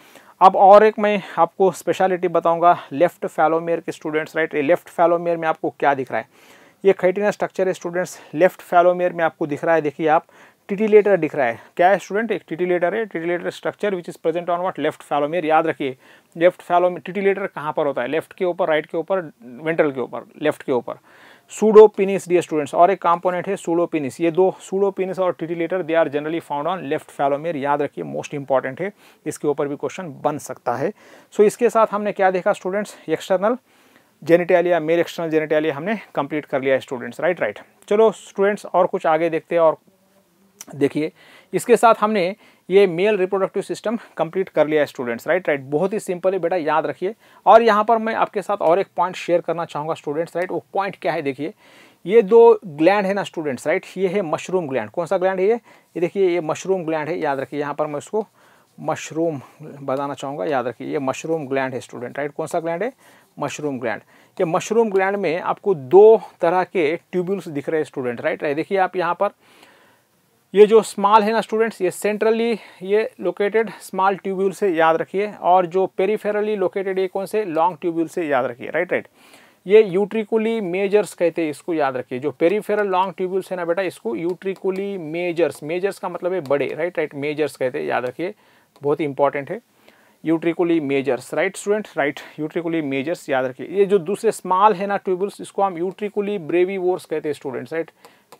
अब और एक मैं आपको स्पेशलिटी बताऊंगा लेफ्ट फैलोमेयर के स्टूडेंट्स राइट लेफ्ट फैलोमेयर में आपको क्या दिख रहा है ये खैटिना स्ट्रक्चर है स्टूडेंट्स लेफ्ट फैलोमेयर में आपको दिख रहा है देखिए आप टिटिलेटर दिख रहा है क्या है स्टूडेंट एक टिटिलेटर है titillator structure which is present on what left phallomere याद रखिए लेफ्ट फैलोमेर टिटिलेटर कहाँ पर होता है लेफ्ट के ऊपर राइट के ऊपर वेंट्रल के ऊपर लेफ्ट के ऊपर सूडोपिनिस डी स्टूडेंट्स और एक कॉम्पोनेंट है सूडोपिनिस ये दो सूडोपिनिस और titillator they are generally found on left phallomere याद रखिए मोस्ट इंपॉर्टेंट है इसके ऊपर भी क्वेश्चन बन सकता है सो so, इसके साथ हमने क्या देखा students external genitalia male external genitalia हमने कंप्लीट कर लिया है स्टूडेंट्स राइट राइट चलो स्टूडेंट्स और कुछ आगे देखते हैं और देखिए इसके साथ हमने ये मेल रिप्रोडक्टिव सिस्टम कंप्लीट कर लिया स्टूडेंट्स राइट राइट बहुत ही सिंपल है बेटा याद रखिए और यहाँ पर मैं आपके साथ और एक पॉइंट शेयर करना चाहूँगा स्टूडेंट्स राइट वो पॉइंट क्या है देखिए ये दो ग्लैंड है ना स्टूडेंट्स राइट ये है मशरूम ग्लैंड कौन सा ग्लैंड है ये ये देखिए ये मशरूम ग्लैंड है याद रखिए यहाँ पर मैं उसको मशरूम बताना चाहूँगा याद रखिए ये मशरूम ग्लैंड है स्टूडेंट राइट कौन सा ग्लैंड है मशरूम ग्लैंड ये मशरूम ग्लैंड में आपको दो तरह के ट्यूब्यूल्स दिख रहे हैं स्टूडेंट राइट राइट देखिए आप यहाँ पर ये जो स्मॉल है ना स्टूडेंट्स ये सेंट्रली ये लोकेटेड स्मॉल ट्यूब्यूल से याद रखिए और जो पेरीफेरली लोकेटेड ये कौन से लॉन्ग ट्यूब्यूल से याद रखिए राइट राइट ये यूट्रिकुली मेजर्स कहते हैं इसको याद रखिए जो पेरीफेरल लॉन्ग ट्यूब्यूल्स है ना बेटा इसको यूट्रिकुली मेजर्स मेजर्स का मतलब है बड़े राइट राइट मेजर्स कहते हैं याद रखिए बहुत ही इंपॉर्टेंट है utriculi majores right student right utriculi majores याद रखिए ये जो दूसरे स्मॉल है ना ट्यूबल्स इसको हम यूट्रिकुली ब्रेवी वोर्स कहते हैं students right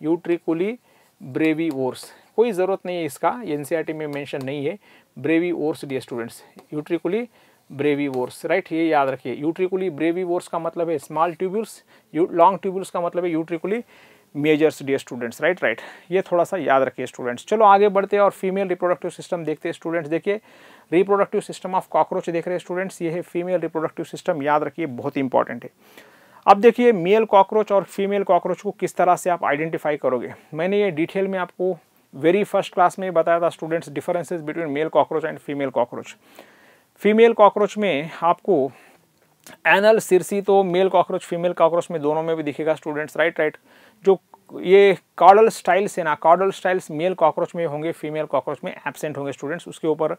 utriculi breviores कोई ज़रूरत नहीं है इसका एन e में मेंशन नहीं है breviores dear students utriculi breviores right ये याद रखिए यूट्रिकुली ब्रेवी वोर्स का मतलब है स्मॉल ट्यूबुल्स लॉन्ग ट्यूबुल्स का मतलब है utriculi majores dear students right right ये थोड़ा सा याद रखिए स्टूडेंट्स चलो आगे बढ़ते हैं और फीमेल रिप्रोडक्टिव सिस्टम देखते हैं स्टूडेंट्स देखिए रिप्रोडक्टिव सिस्टम ऑफ कॉकरोच देख रहे हैं स्टूडेंट्स ये है फीमेल रिप्रोडक्टिव सिस्टम याद रखिए बहुत इंपॉर्टेंट है अब देखिए मेल कॉकरोच और फीमेल कॉकरोच को किस तरह से आप आइडेंटिफाई करोगे मैंने ये डिटेल में आपको वेरी फर्स्ट क्लास में बताया था students differences between male cockroach and female cockroach female cockroach में आपको एनल सिरसी तो मेल कॉकरोच फीमेल कॉकरोच में दोनों में भी दिखेगा स्टूडेंट्स राइट राइट जो ये कॉडल स्टाइल्स है ना कॉडल स्टाइल्स मेल कॉकरोच में होंगे फीमेल कॉकरोच में एबसेंट होंगे स्टूडेंट्स उसके ऊपर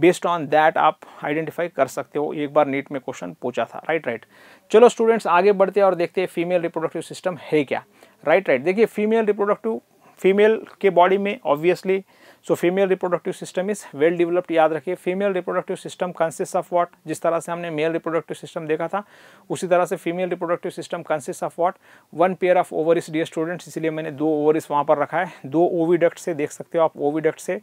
बेस्ड ऑन दैट आप आइडेंटिफाई कर सकते हो एक बार नीट में क्वेश्चन पूछा था राइट राइट चलो स्टूडेंट्स आगे बढ़ते हैं और देखते हैं फीमेल रिप्रोडक्टिव सिस्टम है क्या राइट राइट देखिए फीमेल रिप्रोडक्टिव फीमेल के बॉडी में obviously so female reproductive system is well developed याद रखिए female reproductive system consist of what जिस तरह से हमने मेल रिप्रोडक्टिव सिस्टम देखा था उसी तरह से female reproductive system consist of what one pair of ovaries dear students इसलिए मैंने दो ओवरिस वहाँ पर रखा है दो ओविडक्ट से देख सकते हो आप ओविडक्ट से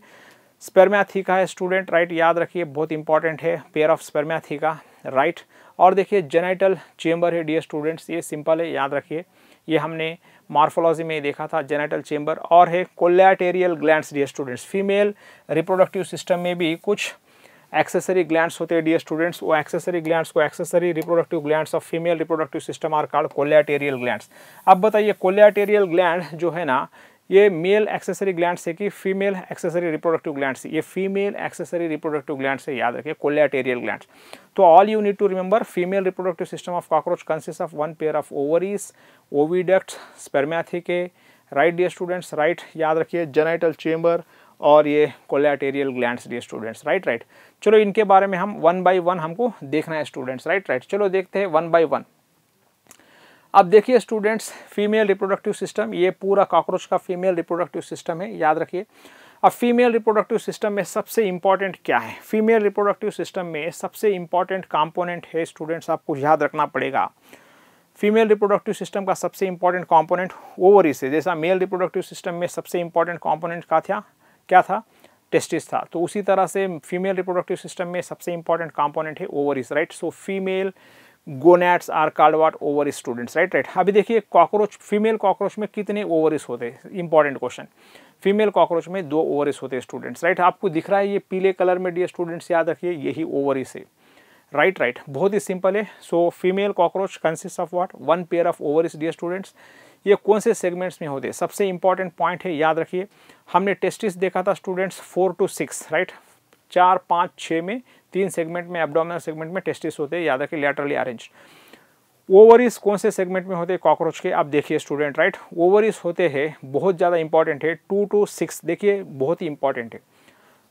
स्पर्म्याथीका है स्टूडेंट राइट याद रखिए बहुत इंपॉर्टेंट है पेयर ऑफ स्पेरमिया स्पर्म्याथीका राइट और देखिए जेनाइटल चेम्बर है डियर स्टूडेंट्स ये सिंपल है याद रखिए ये हमने मार्फोलॉजी में देखा था जेनेटल चेम्बर और है colleterial glands dear students female reproductive system में भी कुछ एक्सेसरी ग्लैंड्स होते हैं डियर स्टूडेंट्स वो एक्सेसरी ग्लैंड्स को accessory reproductive glands of female reproductive system are called colleterial glands अब बताइए कोलेटेरियल ग्लैंड जो है ना ये मेल एक्सेसरी ग्लैंड से कि फीमेल एक्सेसरी रिप्रोडक्टिव ग्लैंड से ये फीमेल एक्सेसरी रिप्रोडक्टिव ग्लैंड से याद रखिए कोलेटेरियल ग्लैंड तो all you need to remember female reproductive system of cockroach consist of one pair of ovaries oviduct spermathecae right dear students right याद रखिए genital chamber और ये colleterial glands dear students right right चलो इनके बारे में हम वन बाई वन हमको देखना है स्टूडेंट्स राइट राइट चलो देखते हैं वन बाई वन अब देखिए स्टूडेंट्स फीमेल रिप्रोडक्टिव सिस्टम ये पूरा कॉकरोच का फीमेल रिप्रोडक्टिव सिस्टम है याद रखिए अब फीमेल रिप्रोडक्टिव सिस्टम में सबसे इम्पॉर्टेंट क्या है फीमेल रिप्रोडक्टिव सिस्टम में सबसे इम्पॉर्टेंट कॉम्पोनेंट है स्टूडेंट्स आपको याद रखना पड़ेगा फीमेल रिप्रोडक्टिव सिस्टम का सबसे इम्पॉर्टेंट कॉम्पोनेंट ओवरिस है जैसा मेल रिप्रोडक्टिव सिस्टम में सबसे इम्पॉर्टेंट कॉम्पोनेंट का था क्या था टेस्टिस था तो उसी तरह से फीमेल रिप्रोडक्टिव सिस्टम में सबसे इम्पॉर्टेंट कॉम्पोनेंट है ovaries right so female gonads are called what ovary students right right अभी देखिए कॉकरोच फीमेल कॉकरोच में कितने ओवरिस होते हैं इंपॉर्टेंट क्वेश्चन फीमेल कॉकरोच में दो ओवरिस होते हैं स्टूडेंट्स राइट आपको दिख रहा है ये पीले कलर में डी स्टूडेंट्स याद रखिए यही ओवरिस है राइट राइट बहुत ही सिंपल है so female cockroach consist of what one pair of ovaries dear students ये कौन से सेगमेंट्स में होते हैं सबसे इंपॉर्टेंट पॉइंट है याद रखिए हमने टेस्टिस देखा था students four to six right चार पाँच छः में तीन सेगमेंट में एब्डोमिनल सेगमेंट में टेस्टिस होते हैं याद रखिए लेटरली अरेंज ओवरिस कौन से सेगमेंट में होते हैं कॉकरोच के आप देखिए स्टूडेंट राइट ओवरिस होते हैं बहुत ज़्यादा इंपॉर्टेंट है टू टू सिक्स देखिए बहुत ही इंपॉर्टेंट है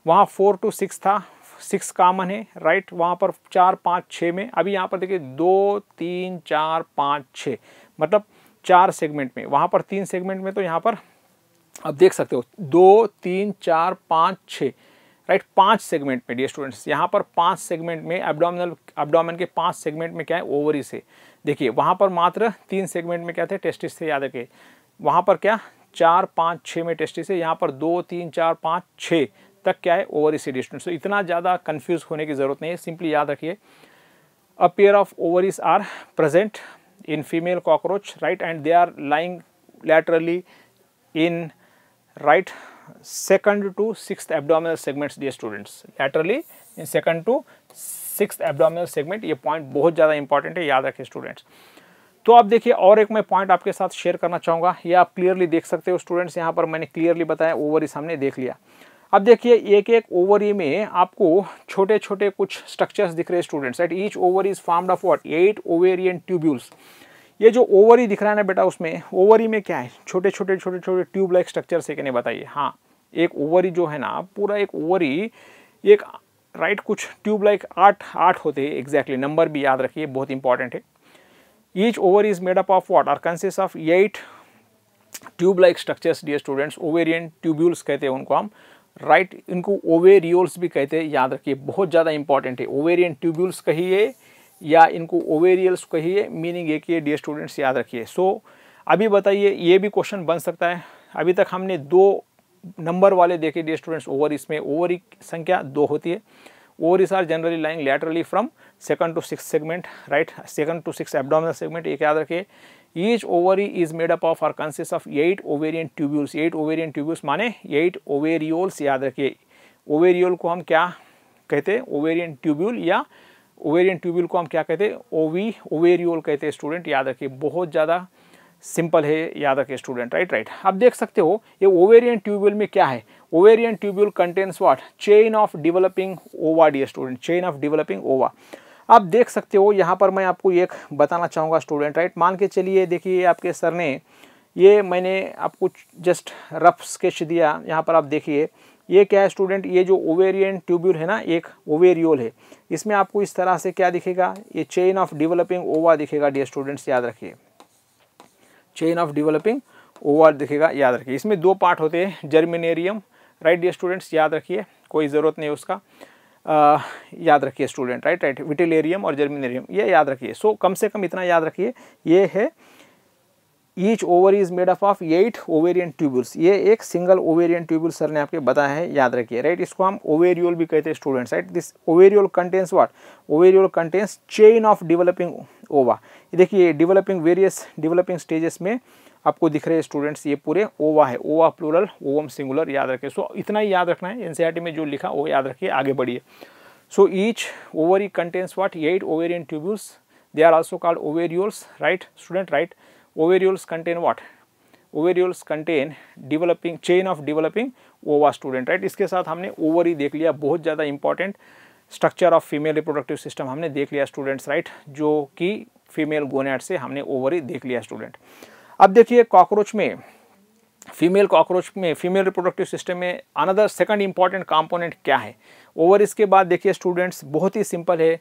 वहाँ फोर टू सिक्स था सिक्स कामन है राइट वहाँ पर चार पाँच छः में अभी यहाँ पर देखिए दो तीन चार पाँच छः मतलब चार सेगमेंट में वहाँ पर तीन सेगमेंट में तो यहाँ पर आप देख सकते हो दो तीन चार पाँच छः राइट पांच सेगमेंट में डी स्टूडेंट्स यहाँ पर पांच सेगमेंट में एबडोमिनल एबडोमिन के पांच सेगमेंट में क्या है ओवरी से देखिए वहाँ पर मात्र तीन सेगमेंट में क्या थे टेस्टिस थे याद रखिए वहाँ पर क्या चार पाँच छः में टेस्टिस है यहाँ पर दो तीन चार पाँच छः तक क्या है ओवरी से डी स्टूडेंट्स तो इतना ज़्यादा कन्फ्यूज़ होने की ज़रूरत नहीं है सिंपली याद रखिए a pair of ovaries are present female cockroach right and they are lying laterally in right right second to sixth abdominal segments dear students laterally in second to six abdominal segment ये point बहुत ज़्यादा important है याद रखें students तो आप देखिए और एक मैं पॉइंट आपके साथ शेयर करना चाहूँगा ये आप क्लियरली देख सकते हो स्टूडेंट्स यहाँ पर मैंने क्लियरली बताया ओवर इस हमने देख लिया अब देखिए एक एक ओवरी में आपको छोटे छोटे कुछ स्ट्रक्चर्स दिख रहे हैं students at each ovary is formed of what eight ovarian tubules ये जो ओवरी दिख रहा है ना बेटा उसमें ओवरी में क्या है छोटे छोटे छोटे छोटे ट्यूब लाइक स्ट्रक्चर से कहने बताइए हाँ एक ओवरी जो है ना पूरा एक ओवरी एक राइट कुछ ट्यूब लाइक आठ आठ होते हैं एग्जैक्टली नंबर भी याद रखिए बहुत इंपॉर्टेंट है each ovary is made up of what or consist of eight tube like structures dear students ovarian tubules कहते हैं उनको हम राइट right, इनको ओवेरियोल्स भी कहते हैं याद रखिए बहुत ज़्यादा इंपॉर्टेंट है ओवेरियन ट्यूब्यूल्स कहिए या इनको ओवेरियल्स कहिए मीनिंग एक ही है डी स्टूडेंट्स याद रखिए सो अभी बताइए ये भी क्वेश्चन बन सकता है अभी तक हमने दो नंबर वाले देखे डी स्टूडेंट्स ओवर इसमें ओवर संख्या दो होती है इस are generally lying laterally from second to six segment right second to six abdominal segment एक याद रखिए each ovary is made up of or consist of eight ovarian tubules eight ovarian tubules माने eight ovarioles याद रखिए ovariole को हम क्या कहते हैं ओवेरियन ट्यूब्यूल या ओवेरियन ट्यूब्यूल को हम क्या कहते हैं ओवी ओवेरियोल कहते हैं स्टूडेंट याद रखिए बहुत ज़्यादा सिंपल है याद रखिए स्टूडेंट राइट राइट आप देख सकते हो ये ओवेरियन ट्यूबवेल में क्या है ovarian tubule contains what chain of developing ova dear student chain of developing ova आप देख सकते हो यहाँ पर मैं आपको एक बताना चाहूँगा स्टूडेंट राइट मान के चलिए देखिए आपके सर ने ये मैंने आपको जस्ट रफ स्केच दिया यहाँ पर आप देखिए ये क्या है स्टूडेंट ये जो ओवेरियन ट्यूब्यूल है ना एक ओवेरियोल है इसमें आपको इस तरह से क्या दिखेगा ये चेन ऑफ डेवलपिंग ओवा दिखेगा डी स्टूडेंट्स याद रखिए चेन ऑफ डेवलपिंग ओवा दिखेगा याद रखिए इसमें दो पार्ट होते हैं जर्मिनेरियम राइट डी स्टूडेंट्स याद रखिए कोई ज़रूरत नहीं उसका आ, याद रखिए स्टूडेंट राइट राइट विटेलेरियम और जर्मिनेरियम ये याद रखिए सो so, कम से कम इतना याद रखिए ये है each ovary is made up of eight ovarian tubules ये एक सिंगल ओवेरियन ट्यूबुल सर ने आपके बताया है याद रखिए राइट इसको हम ओवेरियोल भी कहते हैं students right this ovariole contains what ovariole contains chain of developing ova देखिए डेवलपिंग वेरियस डेवलपिंग स्टेजेस में आपको दिख रहे स्टूडेंट्स ये पूरे ओवा है ओवा प्लूरल ओवम सिंगुलर याद रखें सो so, इतना ही याद रखना है एनसीईआरटी e में जो लिखा वो याद रखिए आगे बढ़िए so each ovary contains what eight ovarian tubules they are also called ovarioles right student right Ovarioles contain what? Ovarioles contain developing chain of developing ova student right iske sath humne ovary dekh liya bahut ज़्यादा important structure of female reproductive system humne dekh liya students right? jo ki female gonad se humne ovary dekh liya student ab dekhiye cockroach mein female cockroach में female reproductive system में another second important component क्या है ovary इसके बाद देखिए students बहुत ही simple है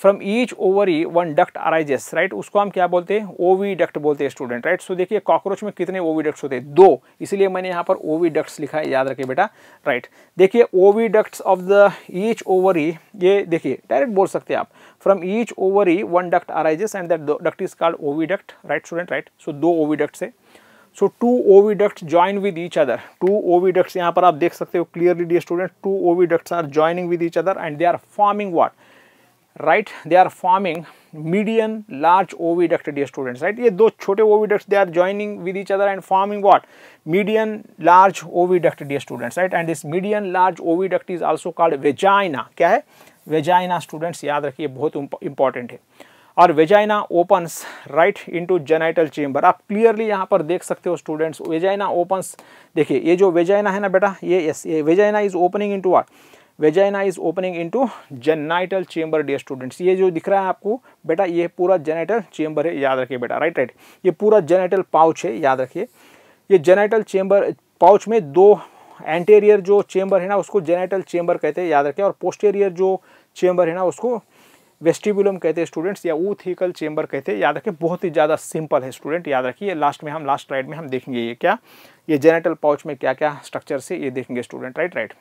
from each ovary one duct arises right उसको हम क्या बोलते हैं ओवी डक्ट बोलते हैं स्टूडेंट राइट सो देखिए कॉकरोच में कितने ओवी डक्ट्स होते हैं दो इसलिए मैंने यहाँ पर ओवी डक्ट्स लिखा है याद रखिए बेटा राइट देखिए oviducts of the each ovary ये देखिए डायरेक्ट बोल सकते हैं आप from each ovary one duct arises and that duct is called oviduct right student right so दो ओवी डक्ट्स है so two ducts join with each other two ducts यहाँ पर आप देख सकते हो clearly dear student two ducts are joining with each other and they are forming what right they are forming median large oviduct dear students right ye do chote oviducts they are joining with each other and forming what median large oviduct dear students right and this median large oviduct is also called vagina kya hai vagina students yaad rakhiye bahut important hai और vagina opens right into genital chamber आप clearly यहाँ पर देख सकते हो students vagina opens देखिए ये जो वेजाइना है ना बेटा ये यस ये vagina is opening into what vagina is opening into genital chamber dear students ये जो दिख रहा है आपको बेटा ये पूरा जेनाइटल चेंबर है याद रखिए बेटा राइट राइट ये पूरा जेनाइटल पाउच है याद रखिए ये जेनाइटल चेंबर पाउच में दो एंटेरियर जो चेंबर है ना उसको जेनाइटल चेंबर कहते हैं याद रखिए और पोस्टेरियर जो चेंबर है ना उसको वेस्टिबुलम कहते हैं स्टूडेंट्स या ऊथिकल चेम्बर कहते हैं याद रखें बहुत ही ज़्यादा सिंपल है स्टूडेंट याद रखिए लास्ट में हम लास्ट राइड में हम देखेंगे ये क्या ये जेनेटल पाउच में क्या क्या स्ट्रक्चर से ये देखेंगे स्टूडेंट राइट राइट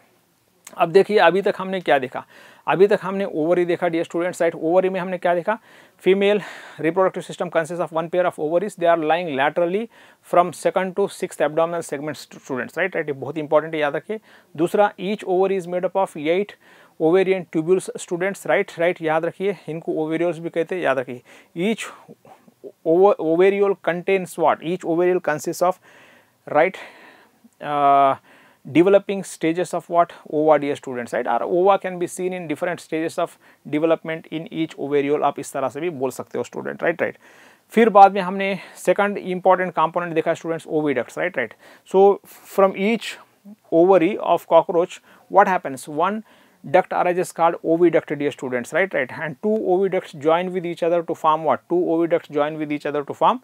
अब देखिए अभी तक हमने क्या देखा अभी तक हमने ओवरी देखा डी स्टूडेंट साइड ओवरी में हमने क्या देखा female reproductive system consist of one pair of ovaries they are lying laterally from second to six abdominal segment students right right ये बहुत इंपॉर्टेंट है याद रखिए दूसरा each ovary is made up of eight ovarian tubules students right right याद रखिए इनको ovarioles भी कहते हैं याद रखिए each ovariole contains what each ovariole consist of right developing stages of what OVA students right or OVA can be seen in different stages of development in each ovariole आप इस तरह से भी बोल सकते हो student right right फिर बाद में हमने second important component देखा students oviducts right right so from each ovary of cockroach what happens one duct arises called oviduct dear students right right and two oviducts join with each other to form what two oviducts join with each other to form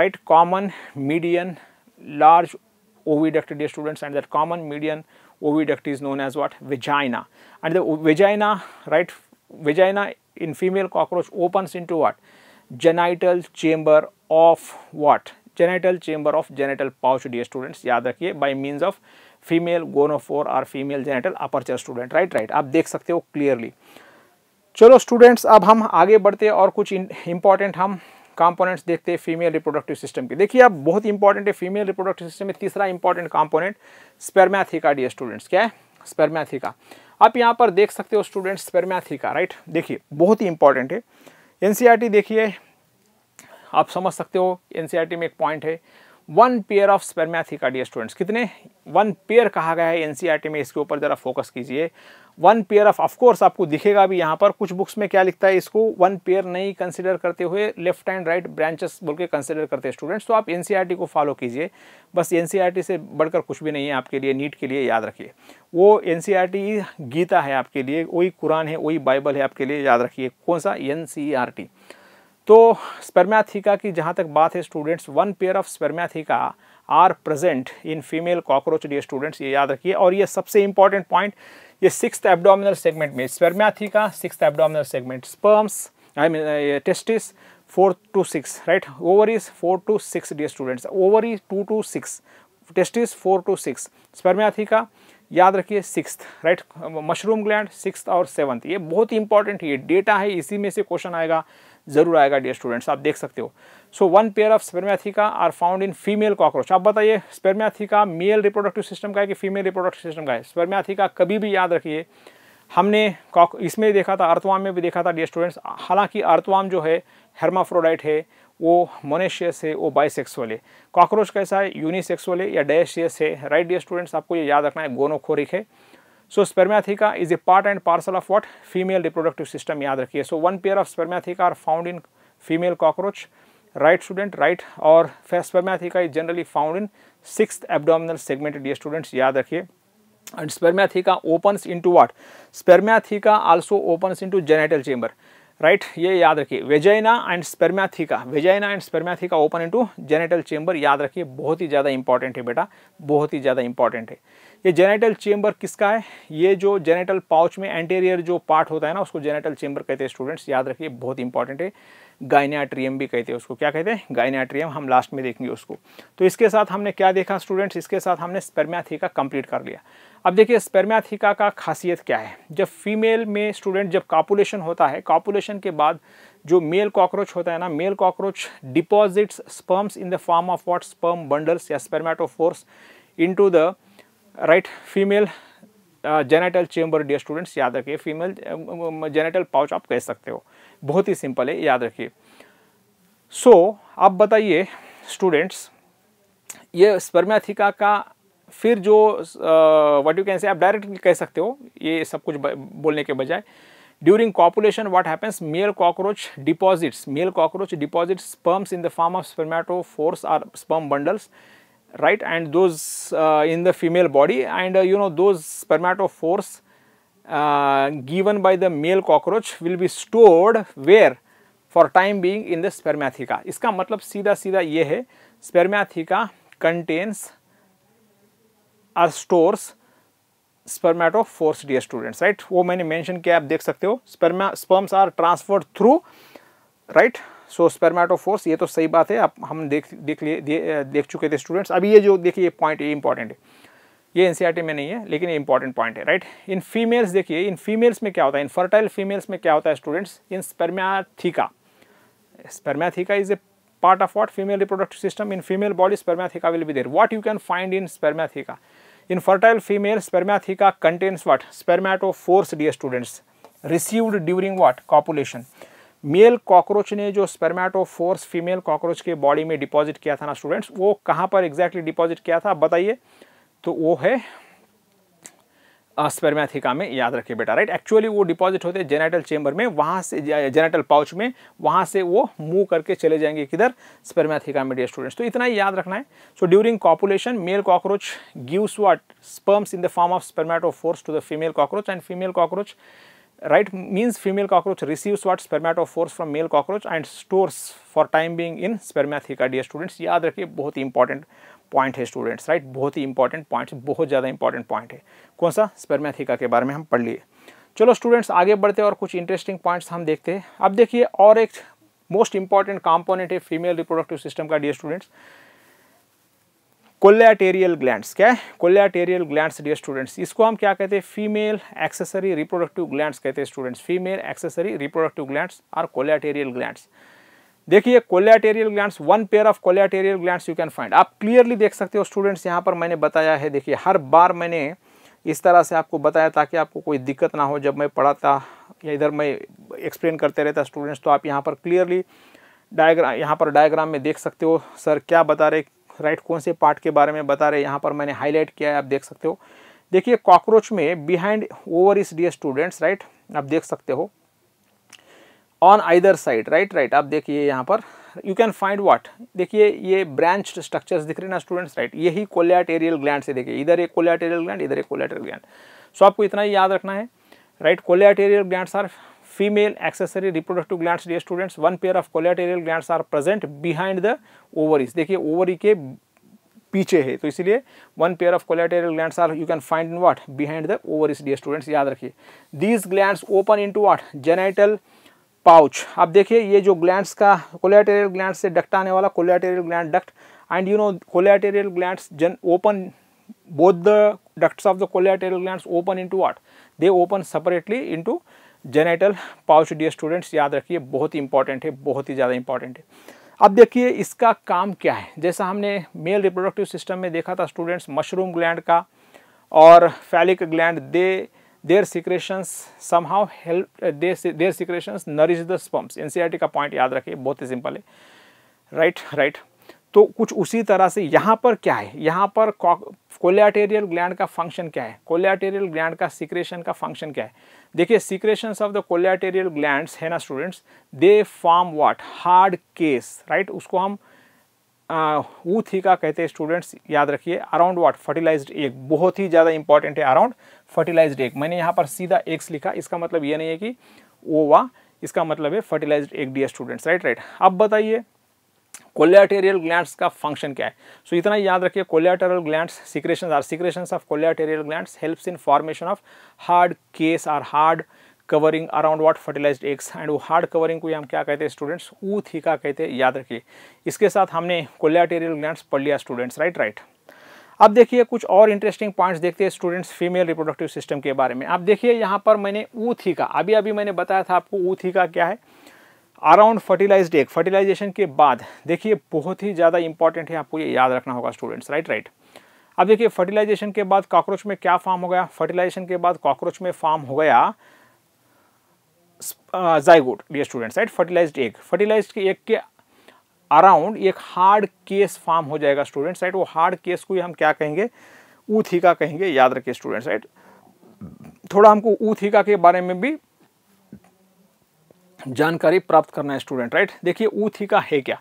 right common median large oviduct, dear students and that common median oviduct is known as what vagina and the vagina right vagina in female cockroach opens into what genital chamber of what genital chamber of genital pouch dear students Yaad rakhiye by means of female gonophore or female genital aperture, student. Right, right. आप देख सकते हो clearly. चलो students अब हम आगे बढ़ते हैं और कुछ इंपॉर्टेंट हम कंपोनेंट्स देखते हैं फीमेल रिप्रोडक्टिव सिस्टम के देखिए आप बहुत इंपॉर्टेंट है फीमेल रिप्रोडक्टिव सिस्टम में तीसरा important component spermatheca dear students क्या है स्पेरमैथिका आप यहाँ पर देख सकते हो स्टूडेंट्स स्पेरमैथिका राइट देखिए बहुत ही इंपॉर्टेंट है एन e देखिए आप समझ सकते हो एन e में एक पॉइंट है one pair of spermatheca dear students कितने वन पेयर कहा गया है एन e में इसके ऊपर ज़रा फोकस कीजिए वन पेयर ऑफ ऑफकोर्स आपको दिखेगा भी यहाँ पर कुछ बुक्स में क्या लिखता है इसको वन पेयर नहीं कंसिडर करते हुए लेफ्ट एंड राइट ब्रांचेस बोल के कंसिडर करते हैं स्टूडेंट्स तो आप एन e को फॉलो कीजिए बस एन e से बढ़कर कुछ भी नहीं है आपके लिए नीट के लिए याद रखिए वो एन e गीता है आपके लिए वही कुरान है वही बाइबल है आपके लिए याद रखिए कौन सा एन तो स्पर्म्याथिका की जहाँ तक बात है students one pair of spermatheca are present in female cockroach D students ये याद रखिए और ये सबसे इंपॉर्टेंट पॉइंट ये सिक्स एब्डोमिनल सेगमेंट में का six abdominal segment sperms I mean testis four to six right ovary is four to six dear students ovary is two to six testis four to six का याद रखिए six right mushroom gland six और seventh ये बहुत ही important ये data है इसी में से क्वेश्चन आएगा ज़रूर आएगा डियर स्टूडेंट्स आप देख सकते हो so one pair of spermatheca are found in female cockroach आप बताइए स्पेरमैथिका मेल रिप्रोडक्टिव सिस्टम का है कि फीमेल रिप्रोडक्टिव सिस्टम का है स्पेरमैथिका कभी भी याद रखिए हमने कॉक इसमें देखा था अर्थवाम में भी देखा था डियर स्टूडेंट्स हालांकि अर्थवाम जो है हेरमाफ्रोडाइट है वो मोनेशियस है वो बाइसेक्सुअल है कॉकरोच कैसा है यूनिसेक्सुअल है या डेशियस है राइट डियर स्टूडेंट्स आपको ये याद रखना है गोनोखोरिक है so spermatheca is a part and parcel of what female reproductive system याद रखिए so one pair of spermatheca are found in female cockroach right student right और spermatheca is generally found in six abdominal segmented ये students याद रखिए and spermatheca opens into what spermatheca also opens into genital chamber right ये याद रखिए vagina and spermatheca vagina and spermatheca open into genital chamber याद रखिए बहुत ही ज़्यादा इंपॉर्टेंट है बेटा बहुत ही ज़्यादा इंपॉर्टेंट है ये जेनेटल चेम्बर किसका है ये जो जेनेटल पाउच में एंटेरियर जो पार्ट होता है ना उसको जेनेटल चेम्बर कहते हैं स्टूडेंट्स याद रखिए बहुत इंपॉर्टेंट है गाइनाट्रियम भी कहते हैं उसको क्या कहते हैं गाइनाट्रियम हम लास्ट में देखेंगे उसको तो इसके साथ हमने क्या देखा स्टूडेंट्स इसके साथ हमने स्पर्म्याथीका कंप्लीट कर लिया अब देखिए स्पर्म्याथीका का खासियत क्या है जब फीमेल में स्टूडेंट जब कापुलेशन होता है कापुलेशन के बाद जो मेल कॉकरोच होता है ना male cockroach deposits sperms in the form of what sperm bundles या into the right female genital chamber dear students याद रखिए फीमेल जेनेटल पाउच आप कह सकते हो बहुत ही सिंपल है याद रखिए सो so, आप बताइए स्टूडेंट्स ये स्पर्म्याथिका का फिर जो व्हाट यू कैन से आप डायरेक्टली कह सकते हो ये सब कुछ बोलने के बजाय during copulation what happens male cockroach deposits male cockroach deposits sperms in the form of spermatophores or sperm bundles right and those uh, in the female body and uh, you know those spermatophores uh, given by the male cockroach will be stored where for time being in the spermatheca इसका मतलब सीधा सीधा ये है spermatheca contains or stores spermatophores dear students right वो मैंने mention किया आप देख सकते हो स्पर्मा sperms are transferred through right so फोर्स ये तो सही बात है आप हम देख देख लिए देख चुके थे स्टूडेंट्स अभी ये जो देखिए पॉइंट ये इंपॉर्टेंट है ये एनसीईआरटी में नहीं है लेकिन ये इंपॉर्टेंट पॉइंट है राइट इन फीमेल्स देखिए इन फीमेल्स में क्या होता है इन फर्टाइल फीमेल्स में क्या होता है students in spermatheca spermatheca is a part of what female reproductive system in female body spermatheca will be there what you can find in spermatheca in fertile female spermatheca contains what force dear students received during what copulation male cockroach ने जो force female cockroach के body में deposit किया था ना students वो कहाँ पर एग्जैक्टली डिपॉजिट किया था बताइए तो वो है स्पर्म्याथिका में याद रखिए बेटा राइट एक्चुअली वो डिपॉजिट होते हैं जेनेटल चेम्बर में वहाँ से जेनेटल पाउच में वहाँ से वो मूव करके चले जाएंगे किधर स्पेरमैथिका में डियर स्टूडेंट्स तो इतना ही याद रखना है so during copulation male cockroach gives what sperms in the form of force to the female cockroach and female cockroach right means female cockroach receives what spermatophores from male cockroach and stores for time being in spermatheca dear students याद रखिए बहुत ही important point है students right बहुत ही important point बहुत ज़्यादा important point है कौन सा स्पर्मैथिका के बारे में हम पढ़ लिए चलो स्टूडेंट्स आगे बढ़ते हैं और कुछ इंटरेस्टिंग पॉइंट्स हम देखते हैं अब देखिए और एक मोस्ट इंपॉर्टेंट कॉम्पोनेंट है फीमेल रिप्रोडक्टिव सिस्टम का डी स्टूडेंट्स कोलेटेरियल ग्लैंड्स क्या है कोलेटेरियल ग्लैंड्स डियर स्टूडेंट्स इसको हम क्या कहते हैं फीमेल एक्सेसरी रिप्रोडक्टिव ग्लैंड्स कहते हैं students female accessory reproductive glands और कोलेटेरियल ग्लैंड्स देखिए collaterial glands one pair of collaterial glands you can find आप क्लियरली देख सकते हो स्टूडेंट्स यहाँ पर मैंने बताया है देखिए हर बार मैंने इस तरह से आपको बताया ताकि आपको कोई दिक्कत ना हो जब मैं पढ़ाता या इधर मैं एक्सप्लेन करते रहता स्टूडेंट्स तो आप यहाँ पर क्लियरली डायग्राम यहाँ पर डायग्राम में देख सकते हो सर क्या बता रहे राइट कौन से पार्ट के बारे में बता रहे यहाँ पर मैंने हाईलाइट किया है आप देख सकते हो देखिए कॉकरोच में behind ovaries dear students right आप देख सकते हो on either side right right आप देखिए यहाँ पर यू कैन फाइंड वाट देखिए ये ब्रांच स्ट्रक्चर्स दिख रहे ना स्टूडेंट्स राइट यही कोलेटेरियल ग्लैंड से देखिए इधर एक कोलेटेरियल ग्लैंड इधर एक कोलेटेरियल ग्लैंड सो आपको इतना ही याद रखना है right collaterial gland are female accessory reproductive glands dear students one pair of collateral glands are present behind the ovaries देखिए ovary के पीछे है तो इसलिए one pair of collaterial glands are you can find in what behind the ovaries dear students याद रखिए these glands open into what genital pouch अब देखिए ये जो ग्लैंड्स का कोलेटेरियल ग्लैंड से डक्ट आने वाला collaterial gland duct and you know collaterial glands when open both the ducts of the collateral glands open into what they open separately into genital pouch dear students याद रखिए बहुत ही important है बहुत ही ज़्यादा इंपॉर्टेंट है अब देखिए इसका काम क्या है जैसा हमने मेल रिप्रोडक्टिव सिस्टम में देखा था स्टूडेंट्स मशरूम ग्लैंड का और phallic gland they their secretions how help their secretions nourish the sperms and का पॉइंट याद रखिए बहुत ही सिंपल है राइट राइट तो कुछ उसी तरह से यहाँ पर क्या है यहाँ पर कोलेटेरियल ग्लैंड का फंक्शन क्या है कोलेटेरियल ग्लैंड का सिक्रेशन का फंक्शन क्या है देखिए secretion of the collaterial gland है ना students they form what hard case right उसको हम का कहते हैं स्टूडेंट्स याद रखिए अराउंड वाट फर्टिलाइज्ड एग बहुत ही ज़्यादा इंपॉर्टेंट है अराउंड फर्टिलाइज्ड एग मैंने यहाँ पर सीधा एक्स लिखा इसका मतलब ये नहीं है कि ओवा इसका मतलब है fertilized egg dear students right right अब बताइए कोलेटेरियल ग्लैंड्स का फंक्शन क्या है सो so, इतना याद रखिए collaterial glands secretion or secretion of collaterial glands helps in formation of hard case or hard covering around what fertilize eggs and वो hard covering को हम क्या कहते हैं स्टूडेंट्स का कहते हैं याद रखिए इसके साथ हमने कोलेटेरियल ग्लैंड्स पढ़ लिया स्टूडेंट्स राइट राइट अब देखिए कुछ और इंटरेस्टिंग पॉइंट्स देखते हैं स्टूडेंट्स फीमेल रिप्रोडक्टिव सिस्टम के बारे में आप देखिए यहाँ पर मैंने ऊ का अभी अभी मैंने बताया था आपको का क्या है अराउंड फर्टिलाइज्ड एग फर्टिलाइजेशन के बाद देखिए बहुत ही ज़्यादा इंपॉर्टेंट है आपको ये याद रखना होगा स्टूडेंट्स राइट राइट अब देखिए फर्टिलाइजेशन के बाद कॉकरोच में क्या फार्म हो गया फर्टिलाइजेशन के बाद कॉकरोच में फार्म हो गया zygote dear students right fertilized egg fertilized egg के अराउंड एक हार्ड केस फार्म हो जाएगा स्टूडेंट्स राइट वो हार्ड केस को हम क्या कहेंगे ऊथीका कहेंगे याद रखिए स्टूडेंट्स राइट थोड़ा हमको ऊथीका के बारे में भी जानकारी प्राप्त करना है स्टूडेंट राइट देखिए का है क्या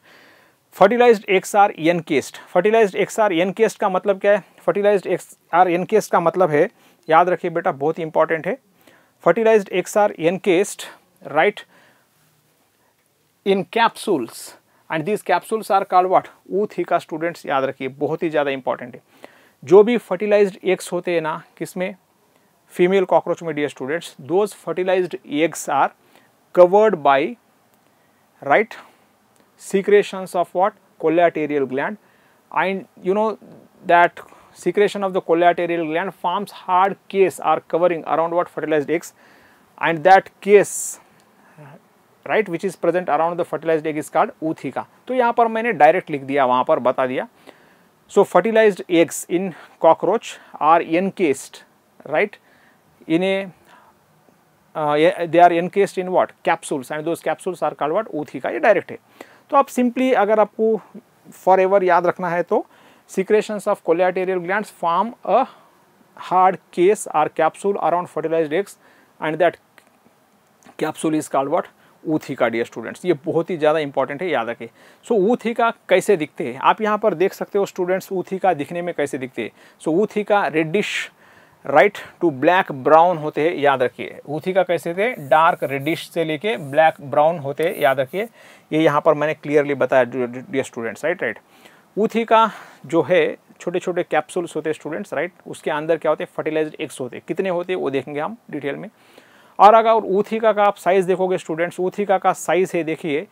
fertilized eggs are encased fertilized eggs are encased का मतलब क्या है fertilized eggs are encased का मतलब है याद रखिए बेटा बहुत ही इंपॉर्टेंट है fertilized eggs are encased right in capsules and these capsules are called what ootheca students याद रखिए बहुत ही ज़्यादा इंपॉर्टेंट है जो भी फर्टिलाइज्ड एग्स होते हैं ना किसमें फीमेल कॉकरोच में dear students those fertilized eggs are covered by right secretions of what collateral gland and you know that secretion of the collateral gland forms hard case or covering around what fertilized eggs and that case right which is present around the fertilized egg is called ootheca तो यहाँ पर मैंने direct लिख दिया वहाँ पर बता दिया so fertilized eggs in cockroach are encased right in a they are encased in what capsules and those capsules are call what का ये डायरेक्ट है तो आप सिंपली अगर आपको फॉर एवर याद रखना है तो secretions of collaterial gland form a hard case or capsule around fertilize eggs and that capsule is called what का डी स्टूडेंट्स ये बहुत ही ज़्यादा इंपॉर्टेंट है याद रखें सो so, का कैसे दिखते हैं आप यहाँ पर देख सकते हो स्टूडेंट्स ऊथी का दिखने में कैसे दिखते हैं सो so, का reddish right to black brown होते हैं याद रखिए ऊथी का कैसे थे डार्क रेडिश से लेके ब्लैक ब्राउन होते हैं याद रखिए ये यहाँ पर मैंने क्लियरली बताया dear students right right ootheca जो है छोटे छोटे कैप्सूल्स होते हैं स्टूडेंट्स राइट उसके अंदर क्या होते हैं फर्टिलाइज्ड एग्स होते हैं कितने होते हैं वो देखेंगे हम डिटेल में और अगर ऊथी का, का आप साइज़ देखोगे स्टूडेंट्स ऊथी का, का साइज़ है देखिए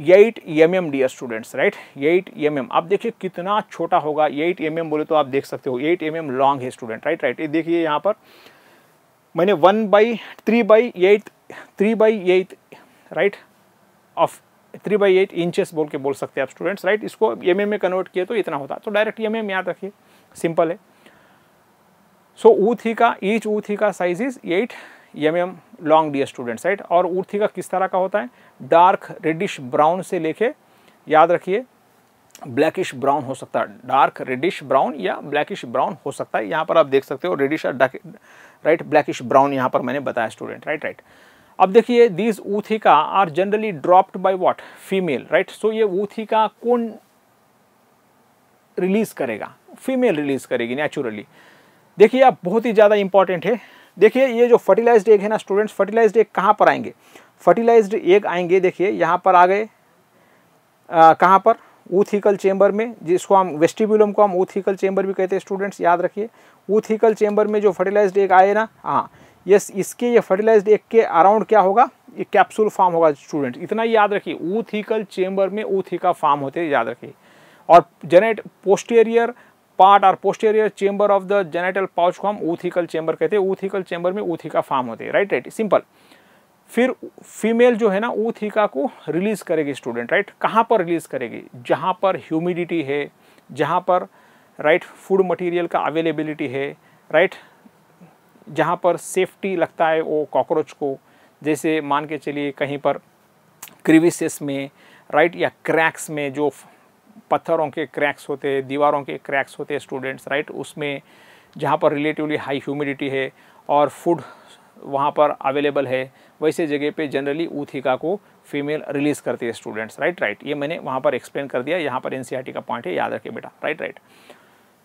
eight M M dear students right eight M M आप देखिए कितना छोटा होगा एट एम एम बोले तो आप देख सकते हो एट एम एम लॉन्ग है स्टूडेंट राइट राइट ये देखिए यहाँ पर मैंने one by three by eight three by eight right of three by eight inches बोल के बोल सकते हैं आप स्टूडेंट्स राइट इसको एम एम में कन्वर्ट किया तो इतना होता तो डायरेक्ट एम एम याद रखिए सिंपल है सो ऊ थी का ईच थी का size is eight M long dear student right और उर्थी का किस तरह का होता है डार्क रेडिश ब्राउन से लेके याद रखिए ब्लैकिश ब्राउन हो सकता है डार्क रेडिश ब्राउन या ब्लैकिश ब्राउन हो सकता है यहाँ पर आप देख सकते हो रेडिश और राइट ब्लैकिश ब्राउन यहाँ पर मैंने बताया स्टूडेंट राइट राइट अब देखिए these ootheca are generally dropped by what female right so ये ऊथिका कौन रिलीज करेगा फीमेल रिलीज करेगी नेचुरली देखिए आप बहुत ही ज़्यादा इंपॉर्टेंट है देखिए ये जो फर्टिलाइज्ड एग है ना स्टूडेंट्स फर्टिलाइज्ड एग कहाँ पर आएंगे फर्टिलाइज्ड एग आएंगे देखिए यहाँ पर आ गए कहाँ पर ऊथिकल चेंबर में जिसको हम वेस्टिब्यूलम को हम ऊथिकल चेंबर भी कहते हैं स्टूडेंट्स याद रखिए ऊथिकल चेंबर में जो फर्टिलाइज्ड एग आए ना हाँ यस इसके ये फर्टिलाइज्ड एग के अराउंड क्या होगा ये कैप्सूल फार्म होगा स्टूडेंट इतना याद रखिए ऊथिकल चेंबर में ऊथिका फार्म होते याद रखिए और जेनेट पोस्टेरियर पार्ट और posterior chamber of the genital pouch को हम ऊथिकल चेंबर कहते हैं ऊथिकल चेंबर में ऊथिका फार्म होते हैं राइट राइट सिंपल फिर फीमेल जो है ना ऊथिका को रिलीज़ करेगी स्टूडेंट राइट कहाँ पर रिलीज़ करेगी जहाँ पर ह्यूमिडिटी है जहाँ पर राइट फूड मटेरियल का अवेलेबिलिटी है राइट जहाँ पर सेफ्टी लगता है वो कॉकरोच को जैसे मान के चलिए कहीं पर क्रिविसेस में राइट या क्रैक्स में जो पत्थरों के क्रैक्स होते हैं दीवारों के क्रैक्स होते हैं स्टूडेंट्स राइट उसमें जहाँ पर रिलेटिवली हाई ह्यूमिडिटी है और फूड वहाँ पर अवेलेबल है वैसे जगह पे जनरली ऊथिका को फीमेल रिलीज़ करती है स्टूडेंट्स राइट राइट ये मैंने वहाँ पर एक्सप्लेन कर दिया यहाँ पर एन e का पॉइंट है याद रखिए बेटा राइट राइट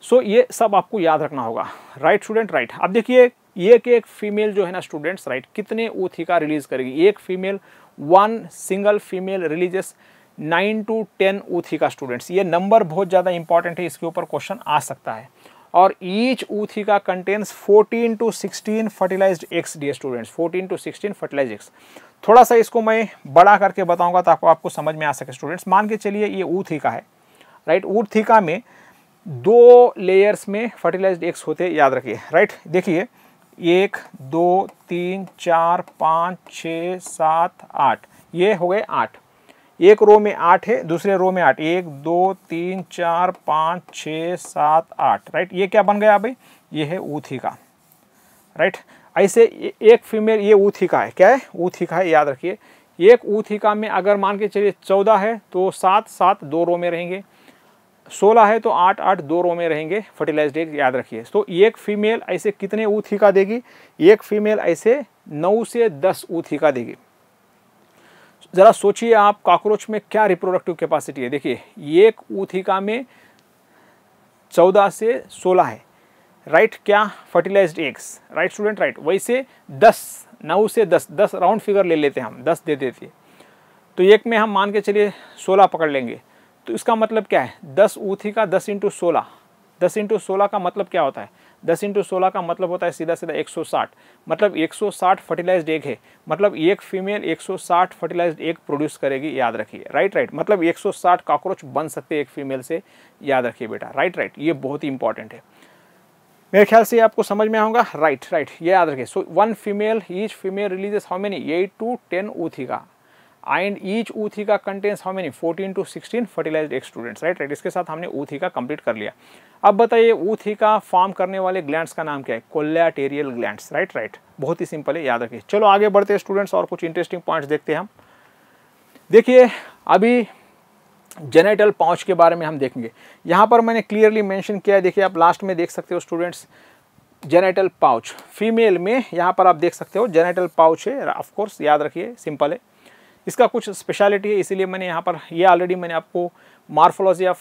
सो ये सब आपको याद रखना होगा राइट स्टूडेंट राइट अब देखिए ये कि एक फीमेल जो है ना स्टूडेंट्स राइट कितने ऊथिका रिलीज़ करेगी एक female one single female releases nine to ten ootheca students ये नंबर बहुत ज़्यादा इंपॉर्टेंट है इसके ऊपर क्वेश्चन आ सकता है और each ootheca contains fourteen to sixteen fertilize eggs dear students fourteen to sixteen fertilize eggs थोड़ा सा इसको मैं बड़ा करके बताऊंगा ताकि आपको समझ में आ सके स्टूडेंट्स मान के चलिए ये ऊ थ्री का है राइट ऊ थ्री का में दो लेयर्स में फर्टिलाइज्ड एक्स होते याद रखिए राइट देखिए एक दो तीन चार पाँच छ सात आठ ये हो गए आठ एक रो में आठ है दूसरे रो में आठ एक दो तीन चार पाँच छः सात आठ राइट ये क्या बन गया भाई ये है ऊथी का राइट ऐसे एक फीमेल ये ऊथी का है क्या है ऊथी का है याद रखिए एक ऊथिका में अगर मान के चलिए चौदह है तो सात सात दो रो में रहेंगे सोलह है तो आठ आठ दो रो में रहेंगे फर्टिलाइज डेट याद रखिए तो एक फीमेल ऐसे कितने ऊथिका देगी एक फीमेल ऐसे नौ से दस ऊथिका देगी ज़रा सोचिए आप कॉकरोच में क्या रिप्रोडक्टिव कैपेसिटी है देखिए एक ऊथिका में चौदह से सोलह है राइट right, क्या fertilize eggs right student right वैसे दस नौ से दस दस राउंड फिगर ले लेते हैं हम दस दे देते हैं तो एक में हम मान के चलिए सोलह पकड़ लेंगे तो इसका मतलब क्या है दस ऊथी का दस इंटू सोलह दस इंटू सोलह का मतलब क्या होता है दस इंटू सोलह का मतलब होता है सीधा सीधा 160 मतलब 160 फर्टिलाइज्ड एग है मतलब एक फीमेल 160 फर्टिलाइज्ड एग प्रोड्यूस करेगी याद रखिए राइट राइट मतलब 160 कॉकरोच बन सकते हैं एक फीमेल से याद रखिए बेटा राइट राइट ये बहुत ही इंपॉर्टेंट है मेरे ख्याल से आपको समझ में आऊँगा राइट राइट ये याद रखिए so one female each female releases how many eight to ten ootheca and each ootheca contains how many 14 to 16 fertilized egg students right right इसके साथ हमने ऊथी का कंप्लीट कर लिया अब बताइए ऊथी का फॉर्म करने वाले ग्लैंड्स का नाम क्या है कोलेटेरियल ग्लैंड्स राइट राइट बहुत ही सिंपल है याद रखिए चलो आगे बढ़ते हैं स्टूडेंट्स और कुछ इंटरेस्टिंग पॉइंट्स देखते हैं हम देखिए अभी जेनेटल पाउच के बारे में हम देखेंगे यहाँ पर मैंने क्लियरली मैंशन किया है देखिए आप लास्ट में देख सकते हो स्टूडेंट्स जेनेटल पाउच फीमेल में यहाँ पर आप देख सकते हो जेनेटल पाउच है ऑफकोर्स याद रखिए सिंपल है इसका कुछ स्पेशलिटी है इसीलिए मैंने यहाँ पर ये ऑलरेडी मैंने आपको मार्फोलॉजी ऑफ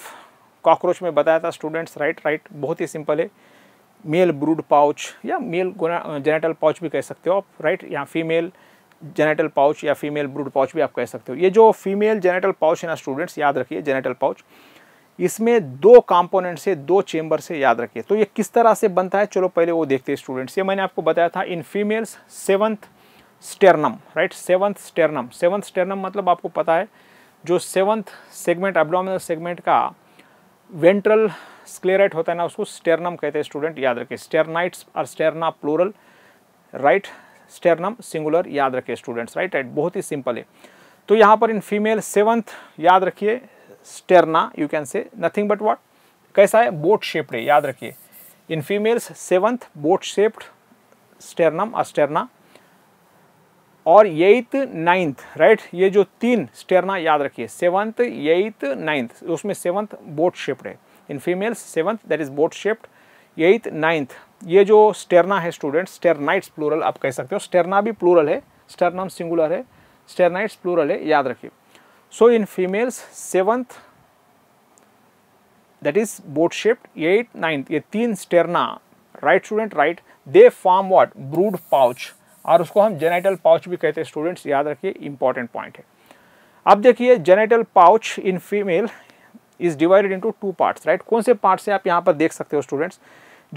कॉकरोच में बताया था स्टूडेंट्स राइट राइट बहुत ही सिंपल है मेल ब्रूड पाउच या मेल जेनेटल पाउच भी कह सकते हो आप राइट या फीमेल जेनेटल पाउच या फीमेल ब्रूड पाउच भी आप कह सकते हो ये जो फीमेल जेनेटल पाउच है ना स्टूडेंट्स याद रखिए जेनेटल पाउच इसमें दो कंपोनेंट से दो चेम्बर से याद रखिए तो ये किस तरह से बनता है चलो पहले वो देखते हैं स्टूडेंट्स ये मैंने आपको बताया था in females seventh sternum right seventh sternum seventh sternum मतलब आपको पता है जो सेवन्थ सेगमेंट एब्डोमिनल सेगमेंट का वेंट्रल स्क्लेराइट होता है ना उसको स्टेरनम कहते हैं स्टूडेंट याद रखें स्टेरनाइट्स और sterna plural right sternum singular याद रखें स्टूडेंट्स राइट राइट बहुत ही सिंपल है तो यहाँ पर इन फीमेल सेवन्थ याद रखिए sterna you can say nothing but what कैसा है बोट शेप्ड है याद रखिए in females seventh boat shaped sternum और स्टेरना और एट्थ नाइन्थ राइट ये जो तीन स्टेरना याद रखिए सेवंथ एट्थ नाइन्थ उसमें सेवंथ बोट शिफ्ट है in females seventh that is boat shaped eighth ninth ये जो स्टेरना है स्टूडेंट स्टेरनाइट्स प्लूरल आप कह सकते हो स्टेरना भी प्लूरल है स्टेरनम सिंगुलर है स्टेरनाइट्स प्लूरल है याद रखिए so in females seventh that is boat shaped eight ninth ये तीन sterna right student right they form what brood pouch और उसको हम जेनेटल पाउच भी कहते हैं स्टूडेंट्स याद रखिए इंपॉर्टेंट पॉइंट है अब देखिए genital pouch in female is divided into two parts right कौन से पार्ट से आप यहाँ पर देख सकते हो स्टूडेंट्स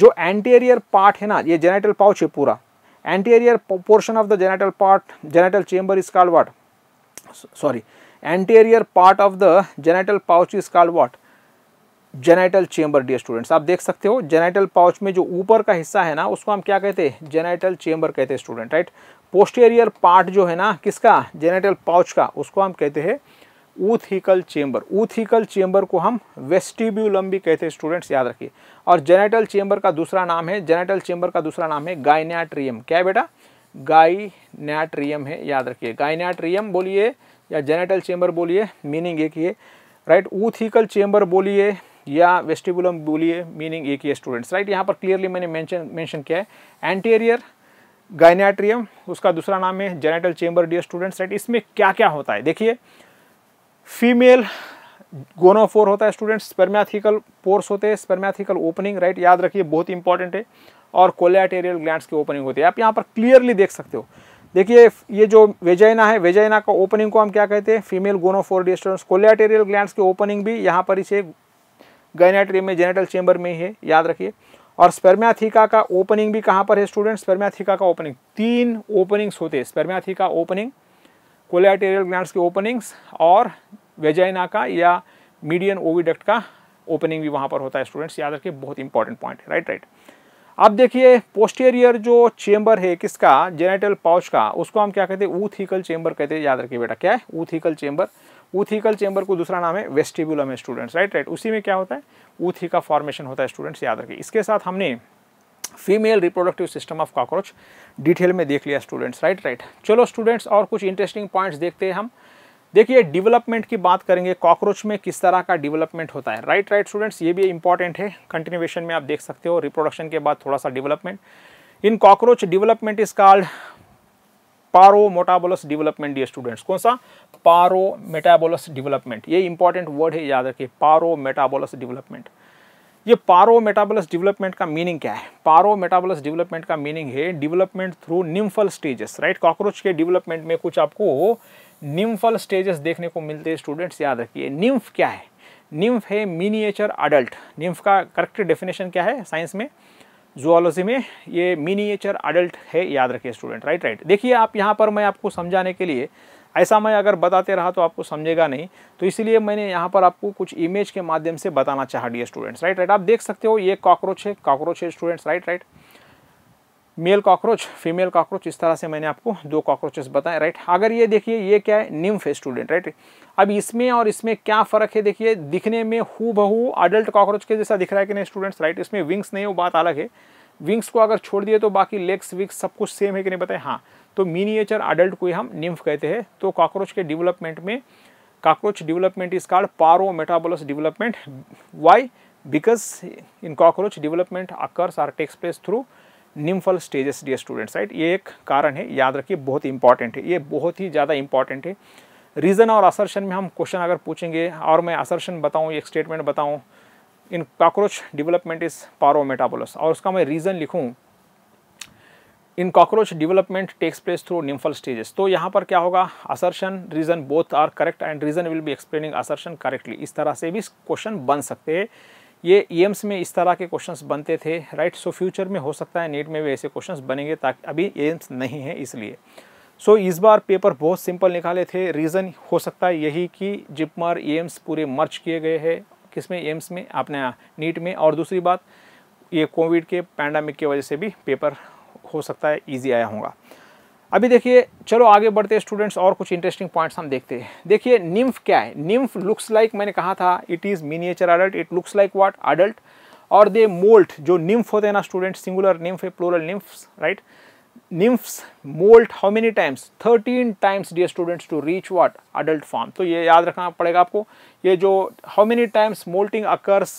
जो एंटीरियर पार्ट है ना ये जेनेटल पाउच है पूरा anterior portion of the genital part genital chamber is called what sorry anterior part of the genital pouch is called what genital chamber dear students आप देख सकते हो जेनाइटल पाउच में जो ऊपर का हिस्सा है ना उसको हम क्या कहते हैं जेनाइटल चेम्बर कहते हैं स्टूडेंट राइट पोस्टेरियर पार्ट जो है ना किसका जेनाइटल पाउच का उसको हम कहते हैं ऊथिकल चेम्बर ऊथिकल चेम्बर को हम वेस्टिब्यूलम भी कहते हैं स्टूडेंट्स याद रखिए और जेनेटल चेम्बर का दूसरा नाम है जेनेटल चेम्बर का दूसरा नाम है गाइनाट्रियम क्या है बेटा गाइनाट्रियम है याद रखिए गाइनाट्रियम बोलिए या जेनेटल चेम्बर बोलिए मीनिंग एक कि राइट ऊथिकल चेम्बर बोलिए या वेस्टिबुलम बोलिए मीनिंग एक ही स्टूडेंट्स राइट यहाँ पर क्लियरली मैंने मेंशन मेंशन किया है एंटीरियर गाइनाट्रियम उसका दूसरा नाम है genital chamber dear students right इसमें क्या क्या होता है देखिए फीमेल गोनोफोर होता है स्टूडेंट्स स्पर्म्याथिकल पोर्स होते हैं स्पर्म्याथिकल ओपनिंग राइट याद रखिए बहुत इंपॉर्टेंट है और कोलेटेरियल ग्लैंड्स की ओपनिंग होती है आप यहाँ पर क्लियरली देख सकते हो देखिए ये जो वेजाइना है वेजाइना का ओपनिंग को हम क्या कहते हैं female gonophore students collaterial gland की ओपनिंग भी यहाँ पर इसे गैनेट्री में जेनेटल चेंबर में ही है याद रखिए और स्पर्म्याथिका का ओपनिंग भी कहाँ पर है स्टूडेंट स्पर्म्याथिका का ओपनिंग तीन ओपनिंग्स होते हैं स्पर्म्याथिका ओपनिंग कोलेटेरियल ग्लैंड्स की ओपनिंग्स और वेजाइना का या मीडियन ओविडक्ट का ओपनिंग भी वहाँ पर होता है स्टूडेंट्स याद रखिए बहुत इंपॉर्टेंट पॉइंट है राइट राइट अब देखिए पोस्टेरियर जो चेंबर है किसका जेनेटल पाउच का उसको हम क्या कहते हैं ऊथिकल चेंबर कहते हैं याद रखिए बेटा क्या है ऊथिकल चेंबर ऊथीकल चेंबर को दूसरा नाम है वेस्टिबुलम है स्टूडेंट्स राइट राइट उसी में क्या होता है ऊथी का फॉर्मेशन होता है स्टूडेंट्स याद रखिए इसके साथ हमने female reproductive system of cockroach detail में देख लिया स्टूडेंट्स राइट राइट चलो स्टूडेंट्स और कुछ इंटरेस्टिंग पॉइंट्स देखते हैं हम देखिए डेवलपमेंट की बात करेंगे कॉकरोच में किस तरह का डेवलपमेंट होता है राइट राइट स्टूडेंट्स ये भी इंपॉर्टेंट है कंटिन्यूएशन में आप देख सकते हो रिप्रोडक्शन के बाद थोड़ा सा development in cockroach development is called paurometabolous development dear students कौन सा पारो मेटाबोलस डेवलपमेंट ये इंपॉर्टेंट वर्ड है याद रखिए पारो मेटाबोलस डेवलपमेंट ये पारो मेटाबोलस डेवलपमेंट का मीनिंग क्या है पारो मेटाबोलस डेवलपमेंट का मीनिंग है development through nymphal stages right cockroach के डेवलपमेंट में कुछ आपको निम्फल स्टेजेस देखने को मिलते हैं स्टूडेंट्स याद रखिए निम्फ क्या है निम्फ है मिनिएचर अडल्ट निम्फ का करेक्ट डेफिनेशन क्या है साइंस में जुआलॉजी में ये मिनीचर अडल्ट है याद रखिए स्टूडेंट राइट राइट देखिए आप यहाँ पर मैं आपको समझाने के लिए ऐसा मैं अगर बताते रहा तो आपको समझेगा नहीं तो इसलिए मैंने यहाँ पर आपको कुछ इमेज के माध्यम से बताना चाह डी स्टूडेंट्स राइट राइट आप देख सकते हो ये कॉकरोच है कॉकरोच है students right right male cockroach female cockroach इस तरह से मैंने आपको दो कॉकरोचेस बताए राइट अगर ये देखिए ये क्या है निम्फ स्टूडेंट राइट अब इसमें और इसमें क्या फ़र्क है देखिए दिखने में हु बहू अडल्ट कॉकरोच के जैसा दिख रहा है कि नहीं स्टूडेंट्स राइट इसमें विंग्स नहीं वो बात अलग है विंग्स को अगर छोड़ दिए तो बाकी लेग्स विंग्स सब कुछ सेम है कि नहीं बताए हाँ तो मीनिएचर अडल्ट को हम निम्फ कहते हैं तो कॉकरोच के डेवलपमेंट में development development called paurometabolous development why because in cockroach development occurs or takes place through nymphal stages dear students right ये एक कारण है याद रखिए बहुत इंपॉर्टेंट है ये बहुत ही ज़्यादा इंपॉर्टेंट है रीज़न और असर्शन में हम क्वेश्चन अगर पूछेंगे और मैं असर्शन बताऊँ एक स्टेटमेंट बताऊँ in cockroach development is metabolous और उसका मैं रीज़न लिखूँ in cockroach development takes place through nymphal stages तो यहाँ पर क्या होगा assertion reason both are correct and reason will be explaining assertion correctly इस तरह से भी क्वेश्चन बन सकते हैं ये एम्स e में इस तरह के क्वेश्चंस बनते थे राइट सो फ्यूचर में हो सकता है नीट में भी ऐसे क्वेश्चंस बनेंगे ताकि अभी एम्स e नहीं है इसलिए सो so, इस बार पेपर बहुत सिंपल निकाले थे रीज़न हो सकता है यही कि जिपमार एम्स e पूरे मर्च किए गए हैं किस में एम्स में आपने नीट में और दूसरी बात ये कोविड के पैंडमिक की वजह से भी पेपर हो सकता है ईजी आया होगा अभी देखिए चलो आगे बढ़ते स्टूडेंट्स और कुछ इंटरेस्टिंग पॉइंट्स हम देखते हैं देखिए निम्फ क्या है निम्फ लुक्स लाइक मैंने कहा था it is miniature adult it looks like what adult और दे मोल्ट जो निम्फ होते हैं ना स्टूडेंट सिंगुलर निम्फ है plural nymphs right nymphs moult how many times thirteen times dear students to reach what adult form तो ये याद रखना पड़ेगा आपको ये जो how many times moulting occurs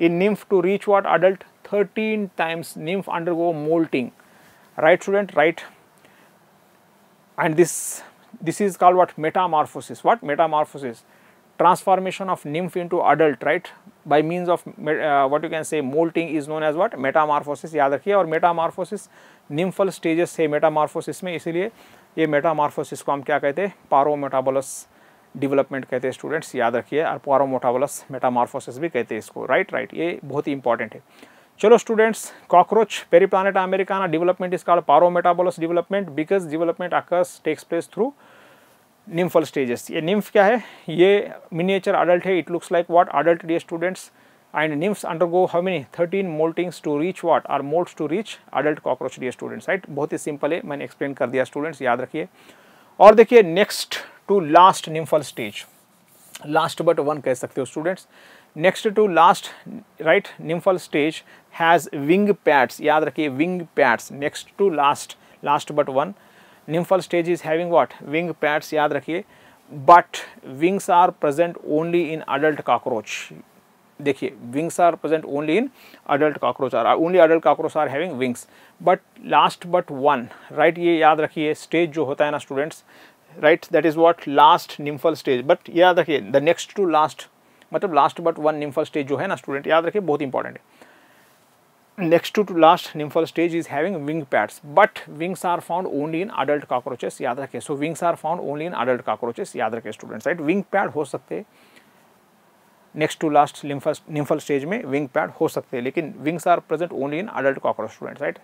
in nymph to reach what adult thirteen times nymph go moulting right student right and this this is called what metamorphosis what metamorphosis transformation of nymph into adult right by means of uh, what you can say molting is known as what metamorphosis yaad rakhiye aur metamorphosis nymphal stages se metamorphosis mein isliye ye metamorphosis ko hum kya kehte हैं development कहते हैं students याद रखिए और पारोमोटाबोलस Metamorphosis भी कहते हैं इसको राइट right, राइट right, ये बहुत ही इंपॉर्टेंट है चलो स्टूडेंट्स कॉकरोच पेरी प्लानेट ना development is called paurometabolous development because development occurs takes place through nymphal stages ये निम्फ क्या है ये मिनिएचर अडल्ट है it looks like what adult the students and nymphs undergo how many thirteen moultings to reach what are moults to reach adult cockroach D students right बहुत ही simple है मैंने explain कर दिया स्टूडेंट्स याद रखिए और देखिए next to last nymphal stage last but one कह सकते हो students next to last right nymphal stage has wing pads याद रखिए wing pads next to last last but one nymphal stage is having what wing pads याद रखिए but wings are present only in adult cockroach देखिए wings are present only in adult cockroach are only adult cockroach are having wings but last but one right ये याद रखिए stage जो होता है ना students right that is what last nymphal stage but याद रखिए द नेक्स्ट टू लास्ट मतलब last but one nymphal stage जो है ना स्टूडेंट याद रखिए बहुत इंपॉर्टेंट है next to, to last nymphal stage is having wing pads but wings are found only in adult cockroaches yaad rakhe so wings are found only in adult cockroaches yaad rakhe students right wing pad ho sakte next to last लिम्फल nymphal stage mein wing pad ho sakte lekin wings are present only in adult cockroach students right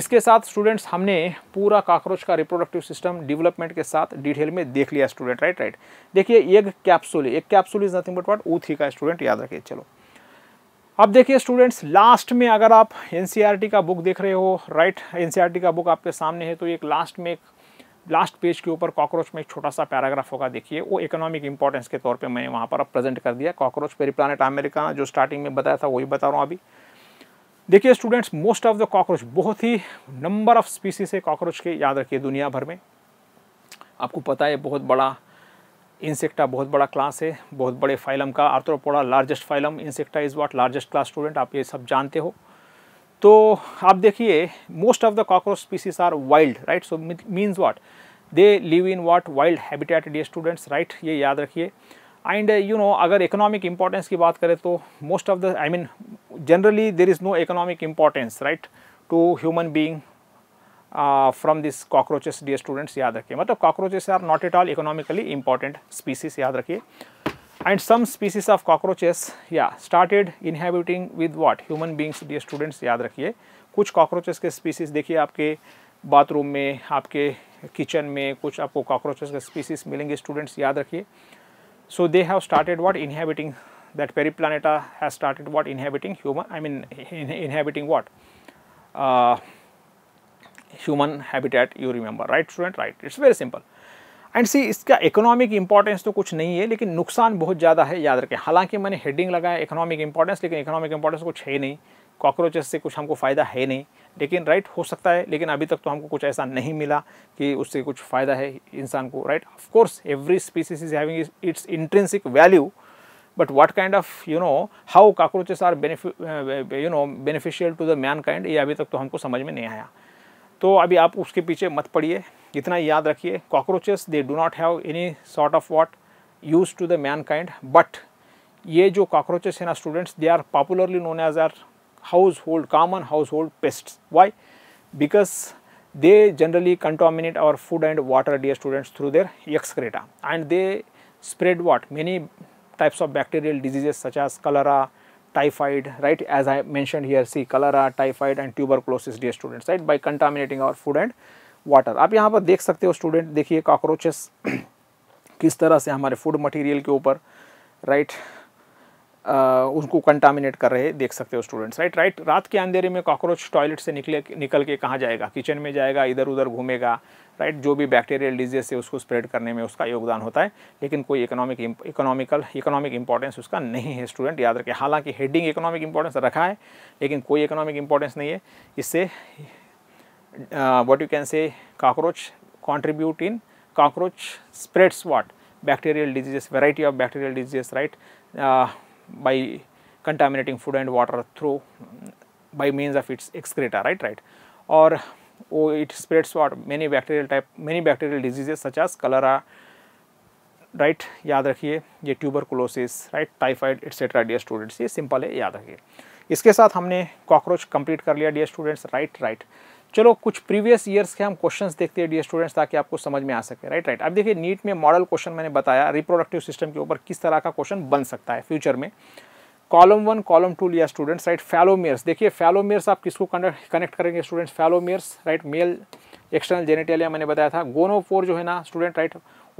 इसके साथ students हमने पूरा cockroach का reproductive system development के साथ detail में देख लिया स्टूडेंट राइट राइट देखिए एक कैप्सूल एक capsule is nothing but what ऊथी का स्टूडेंट याद रखिए चलो अब देखिए स्टूडेंट्स लास्ट में अगर आप एन e का बुक देख रहे हो राइट एन e का बुक आपके सामने है तो एक लास्ट में एक लास्ट पेज के ऊपर कॉकरोच में एक छोटा सा पैराग्राफ होगा देखिए वो इकोनॉमिक इंपॉर्टेंस के तौर पे मैंने वहाँ पर अब प्रेजेंट कर दिया कॉकरोच पेरी प्लानट अमेरिका जो स्टार्टिंग में बताया था वही बता रहा हूँ अभी देखिए students most of the cockroach बहुत ही नंबर ऑफ स्पीसीज है कॉकरोच के याद रखिए दुनिया भर में आपको पता है बहुत बड़ा इंसेक्टा बहुत बड़ा क्लास है बहुत बड़े फाइलम का Arthropoda largest phylum Insecta is what largest class student आप ये सब जानते हो तो आप देखिए most of the cockroach species are wild right so means what they live in what wild habitat the students right ये याद रखिए एंड यू नो अगर इकोनॉमिक इंपॉर्टेंस की बात करें तो most of the I mean generally there is no economic importance right to human being from this cockroaches dear students याद रखिए मतलब cockroaches are not at all economically important species याद रखिए and some species of cockroaches या started inhabiting with what human beings dear students याद रखिए कुछ cockroaches के स्पीसीज देखिए आपके बाथरूम में आपके किचन में कुछ आपको कॉकरोचेस के स्पीसीज मिलेंगे स्टूडेंट्स याद रखिए so they have started what inhabiting that Periplaneta has started what inhabiting human I mean inhabiting what human habitat you remember right student right it's very simple and see इसका economic importance तो कुछ नहीं है लेकिन नुकसान बहुत ज़्यादा है याद रखें हालांकि मैंने हेडिंग लगाया economic इंपॉर्टेंस लेकिन इकोनॉमिक इंपॉर्टेंस कुछ है नहीं कॉकरोचेस से कुछ हमको फ़ायदा है नहीं लेकिन राइट right, हो सकता है लेकिन अभी तक तो हमको कुछ ऐसा नहीं मिला कि उससे कुछ फ़ायदा है इंसान को right of course every species is having its intrinsic value but what kind of you know how cockroaches are benefit uh, you know beneficial to the mankind ये अभी तक तो हमको समझ में नहीं आया तो अभी आप उसके पीछे मत पड़िए इतना याद रखिए cockroaches they do not have any sort of what use to the mankind but ये जो कॉकरोचेस हैं ना students they are popularly known as are household common household pest why because they generally contaminate our food and water dear students through their excreta and they spread what many types of bacterial diseases such cholera typhoid right as I mentioned here see cholera typhoid and tuberculosis dear students right by contaminating our food and water aap yahan par dekh sakte ho student dekhiye cockroaches kis tarah se hamare food material ke upar right uh, उनको contaminate kar rahe dekh sakte ho students right right raat ke andhere mein cockroach toilet se nikle nikal ke kahan jayega kitchen mein jayega idhar udhar ghumega right जो भी bacterial disease है उसको spread करने में उसका योगदान होता है लेकिन कोई इकोनॉमिक इकोनॉमिकल इकोनॉमिक इंपॉर्टेंस उसका नहीं है स्टूडेंट याद रखें हालांकि हेडिंग इकोनॉमिक इंपॉर्टेंस रखा है लेकिन कोई इकोनॉमिक इंपॉर्टेंस नहीं है इससे what you can say cockroach contribute in cockroach spreads what bacterial diseases variety of bacterial diseases right by contaminating food and water through by means of its excreta right right और oh, it spreads what many bacterial type many bacterial diseases such as cholera right right? याद रखिए ये tuberculosis right typhoid etcetera dear students ये simple है याद रखिए इसके साथ हमने कॉकरोच कंप्लीट कर लिया डियर स्टूडेंट्स राइट राइट चलो कुछ प्रीवियस ईयर्स के हम क्वेश्चंस देखते हैं डियर स्टूडेंट्स ताकि आपको समझ में आ सके राइट राइट अब देखिए नीट में मॉडल क्वेश्चन मैंने बताया रिप्रोडक्टिव सिस्टम के ऊपर किस तरह का क्वेश्चन बन सकता है फ्यूचर में कॉलम वन कॉलम टू लिया स्टूडेंट्स राइट फैलोमेयर्स देखिए फैलोमेयर्स आप किसको कनेक्ट करेंगे students phallomeres right male external genitalia मैंने बताया था गोनोफोर जो है ना student right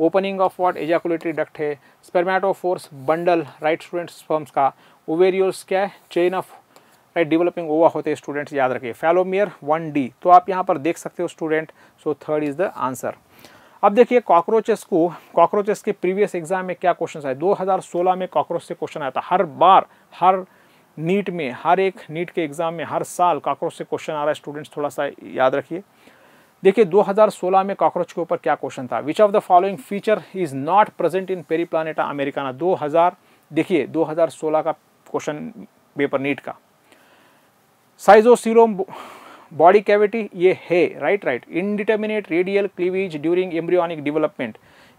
opening of what ejaculatory duct है force bundle right students forms का ओवेरियोस क्या है चेन ऑफ राइट डेवलपिंग ओवा होते हैं स्टूडेंट्स याद रखिए फैलोमियर वन डी तो आप यहाँ पर देख सकते हो student so third is the answer अब देखिए कॉकरोचेस को कॉकरोचेस के प्रीवियस एग्जाम में क्या क्वेश्चन आए 2016 में कॉकरोच से क्वेश्चन आया था हर बार हर नीट में हर एक नीट के एग्जाम में हर साल कॉकरोच से क्वेश्चन आ रहा है स्टूडेंट्स थोड़ा सा याद रखिए देखिए 2016 में कॉकरोच के ऊपर क्या क्वेश्चन था which of the following feature is not present in Periplaneta americana 2000 देखिए दो का क्वेश्चन पेपर नीट का साइजोसीरोम बॉडी कैविटी ये है right right indeterminate radial cleavage during embryonic development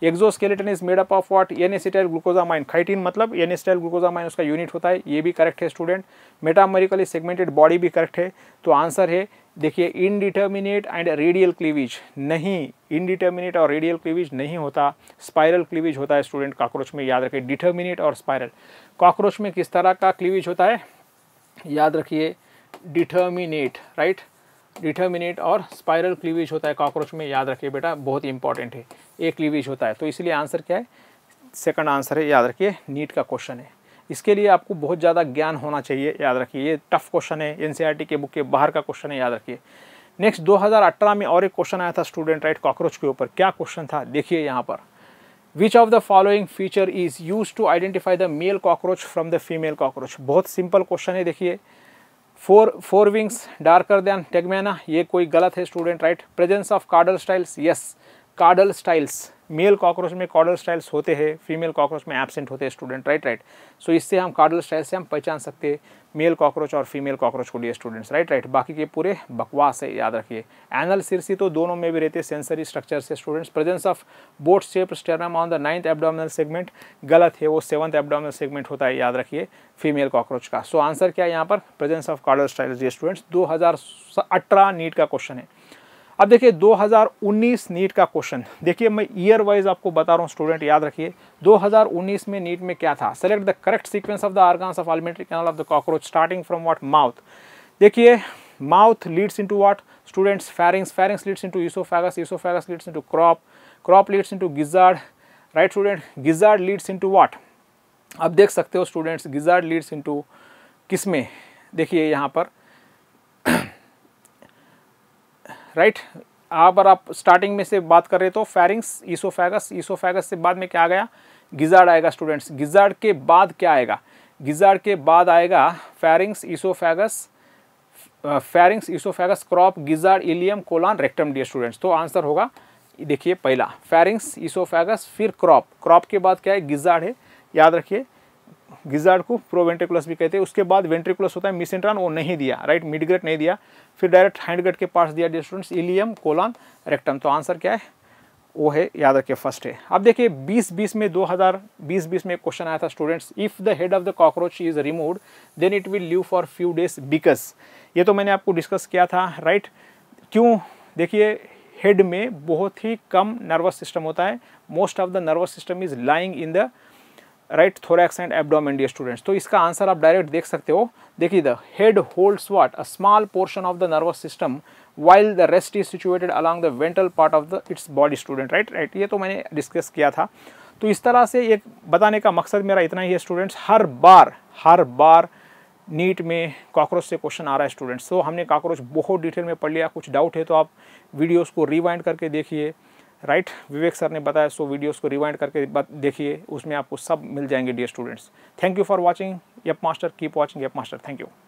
exoskeleton is made up of what N acetyl glucosamine chitin मतलब N acetyl glucosamine उसका unit होता है ये भी करेक्ट है स्टूडेंट मेटामरिकली सेगमेंटेड बॉडी भी करेक्ट है तो आंसर है देखिए इनडिटर्मिनेट एंड रेडियल क्लीवेज नहीं इनडिटर्मिनेट और रेडियल क्लीवेज नहीं होता स्पायरल क्लीवेज होता है स्टूडेंट काक्रोच में याद रखिए डिटर्मिनेट और स्पायरल कॉकरोच में किस तरह का क्लीवेज होता है याद रखिए डिटर्मिनेट राइट right? डिटर्मिनेट और स्पायरल क्लीवेज होता है कॉकरोच में याद रखिए बेटा बहुत ही इंपॉर्टेंट है ये क्लीवेज होता है तो इसलिए आंसर क्या है सेकंड आंसर है याद रखिए नीट का क्वेश्चन है इसके लिए आपको बहुत ज़्यादा ज्ञान होना चाहिए याद रखिए ये टफ क्वेश्चन है एन e के बुक के बाहर का क्वेश्चन है याद रखिए नेक्स्ट 2018 में और एक क्वेश्चन आया था स्टूडेंट राइट कॉकरोच के ऊपर क्या क्वेश्चन था देखिए यहाँ पर which of the following feature is use to identify the male cockroach from the female cockroach बहुत सिंपल क्वेश्चन है देखिए fore fore wings darker than tegmina ये कोई गलत है student right presence of caudal styles yes caudal styles male cockroach में caudal styles होते हैं फीमेल कॉकरोच में एबसेंट होते हैं स्टूडेंट राइट राइट सो इससे हम कार्डल स्टाइल से हम पहचान सकते हैं मेल कॉकरोच और फीमेल कॉकरोच को लिए स्टूडेंट्स राइट राइट बाकी के पूरे बकवास है याद रखिए एनल सिरसी तो दोनों में भी रहते हैं सेंसरी स्ट्रक्चर से students presence of boat shape sternum on the ninth abdominal segment गलत है वो सेवंथ एबडोमिनल सेगमेंट होता है याद रखिए फीमेल कॉकरोच का सो so, आंसर क्या है यहाँ पर प्रेजेंस ऑफ स्टाइल स्टूडेंट्स दो नीट का क्वेश्चन है अब देखिए 2019 नीट का क्वेश्चन देखिए मैं ईयर वाइज आपको बता रहा हूँ स्टूडेंट याद रखिए 2019 में नीट में क्या था select the correct sequence of the organs of alimentary canal of the cockroach starting from what mouth देखिए mouth leads into what students pharynx pharynx leads into oesophagus oesophagus leads into crop crop leads into gizzard right student gizzard leads into what अब देख सकते हो students gizzard leads into किस में देखिए यहाँ पर राइट अगर आप स्टार्टिंग में से बात कर रहे तो फैरिंग्स ईसोफेगस ईसोफेगस से बाद में क्या आ गया गिजार्ड आएगा स्टूडेंट्स गिजार्ड के बाद क्या आएगा गिजार्ड के बाद आएगा pharynx oesophagus pharynx oesophagus crop gizzard ileum colon rectum the students तो आंसर होगा देखिए पहला फेरिंग्स ईसोफेगस फिर क्रॉप क्रॉप के बाद क्या है गिजार्ड है याद रखिए गिजार्ड को प्रो वेंट्रिकुलस भी कहते हैं उसके बाद वेंट्रिकुलस होता है मिसेंट्रॉन वो नहीं दिया राइट मिडग्रेट नहीं दिया फिर डायरेक्ट हैंडग्रेट के पार्ट्स दिया स्टूडेंट्स इलियम कोलान रेक्टम तो आंसर क्या है वो है याद रखिए फर्स्ट है अब देखिए 2020 में 2020-20 में क्वेश्चन आया था students if the head of the cockroach is remove then it will live for few days because ये तो मैंने आपको डिस्कस किया था राइट क्यों देखिए हेड में बहुत ही कम नर्वस सिस्टम होता है most of the nervous system is lying in the right thorax and abdomen dear students तो इसका आंसर आप डायरेक्ट देख सकते हो देखिए the head holds what a small portion of the nervous system while the rest is situated along the ventral part of the its body student right right ये तो मैंने डिस्कस किया था तो इस तरह से एक बताने का मकसद मेरा इतना ही है स्टूडेंट्स हर बार हर बार नीट में काक्रोच से क्वेश्चन आ रहा है स्टूडेंट्स तो हमने काकरोच बहुत डिटेल में पढ़ लिया कुछ डाउट है तो आप वीडियोज को रिवाइंड करके देखिए राइट विवेक सर ने बताया सो वीडियोस को रिवाइंड करके देखिए उसमें आपको सब मिल जाएंगे dear students thank you for watching Yup Master keep watching Yup Master thank you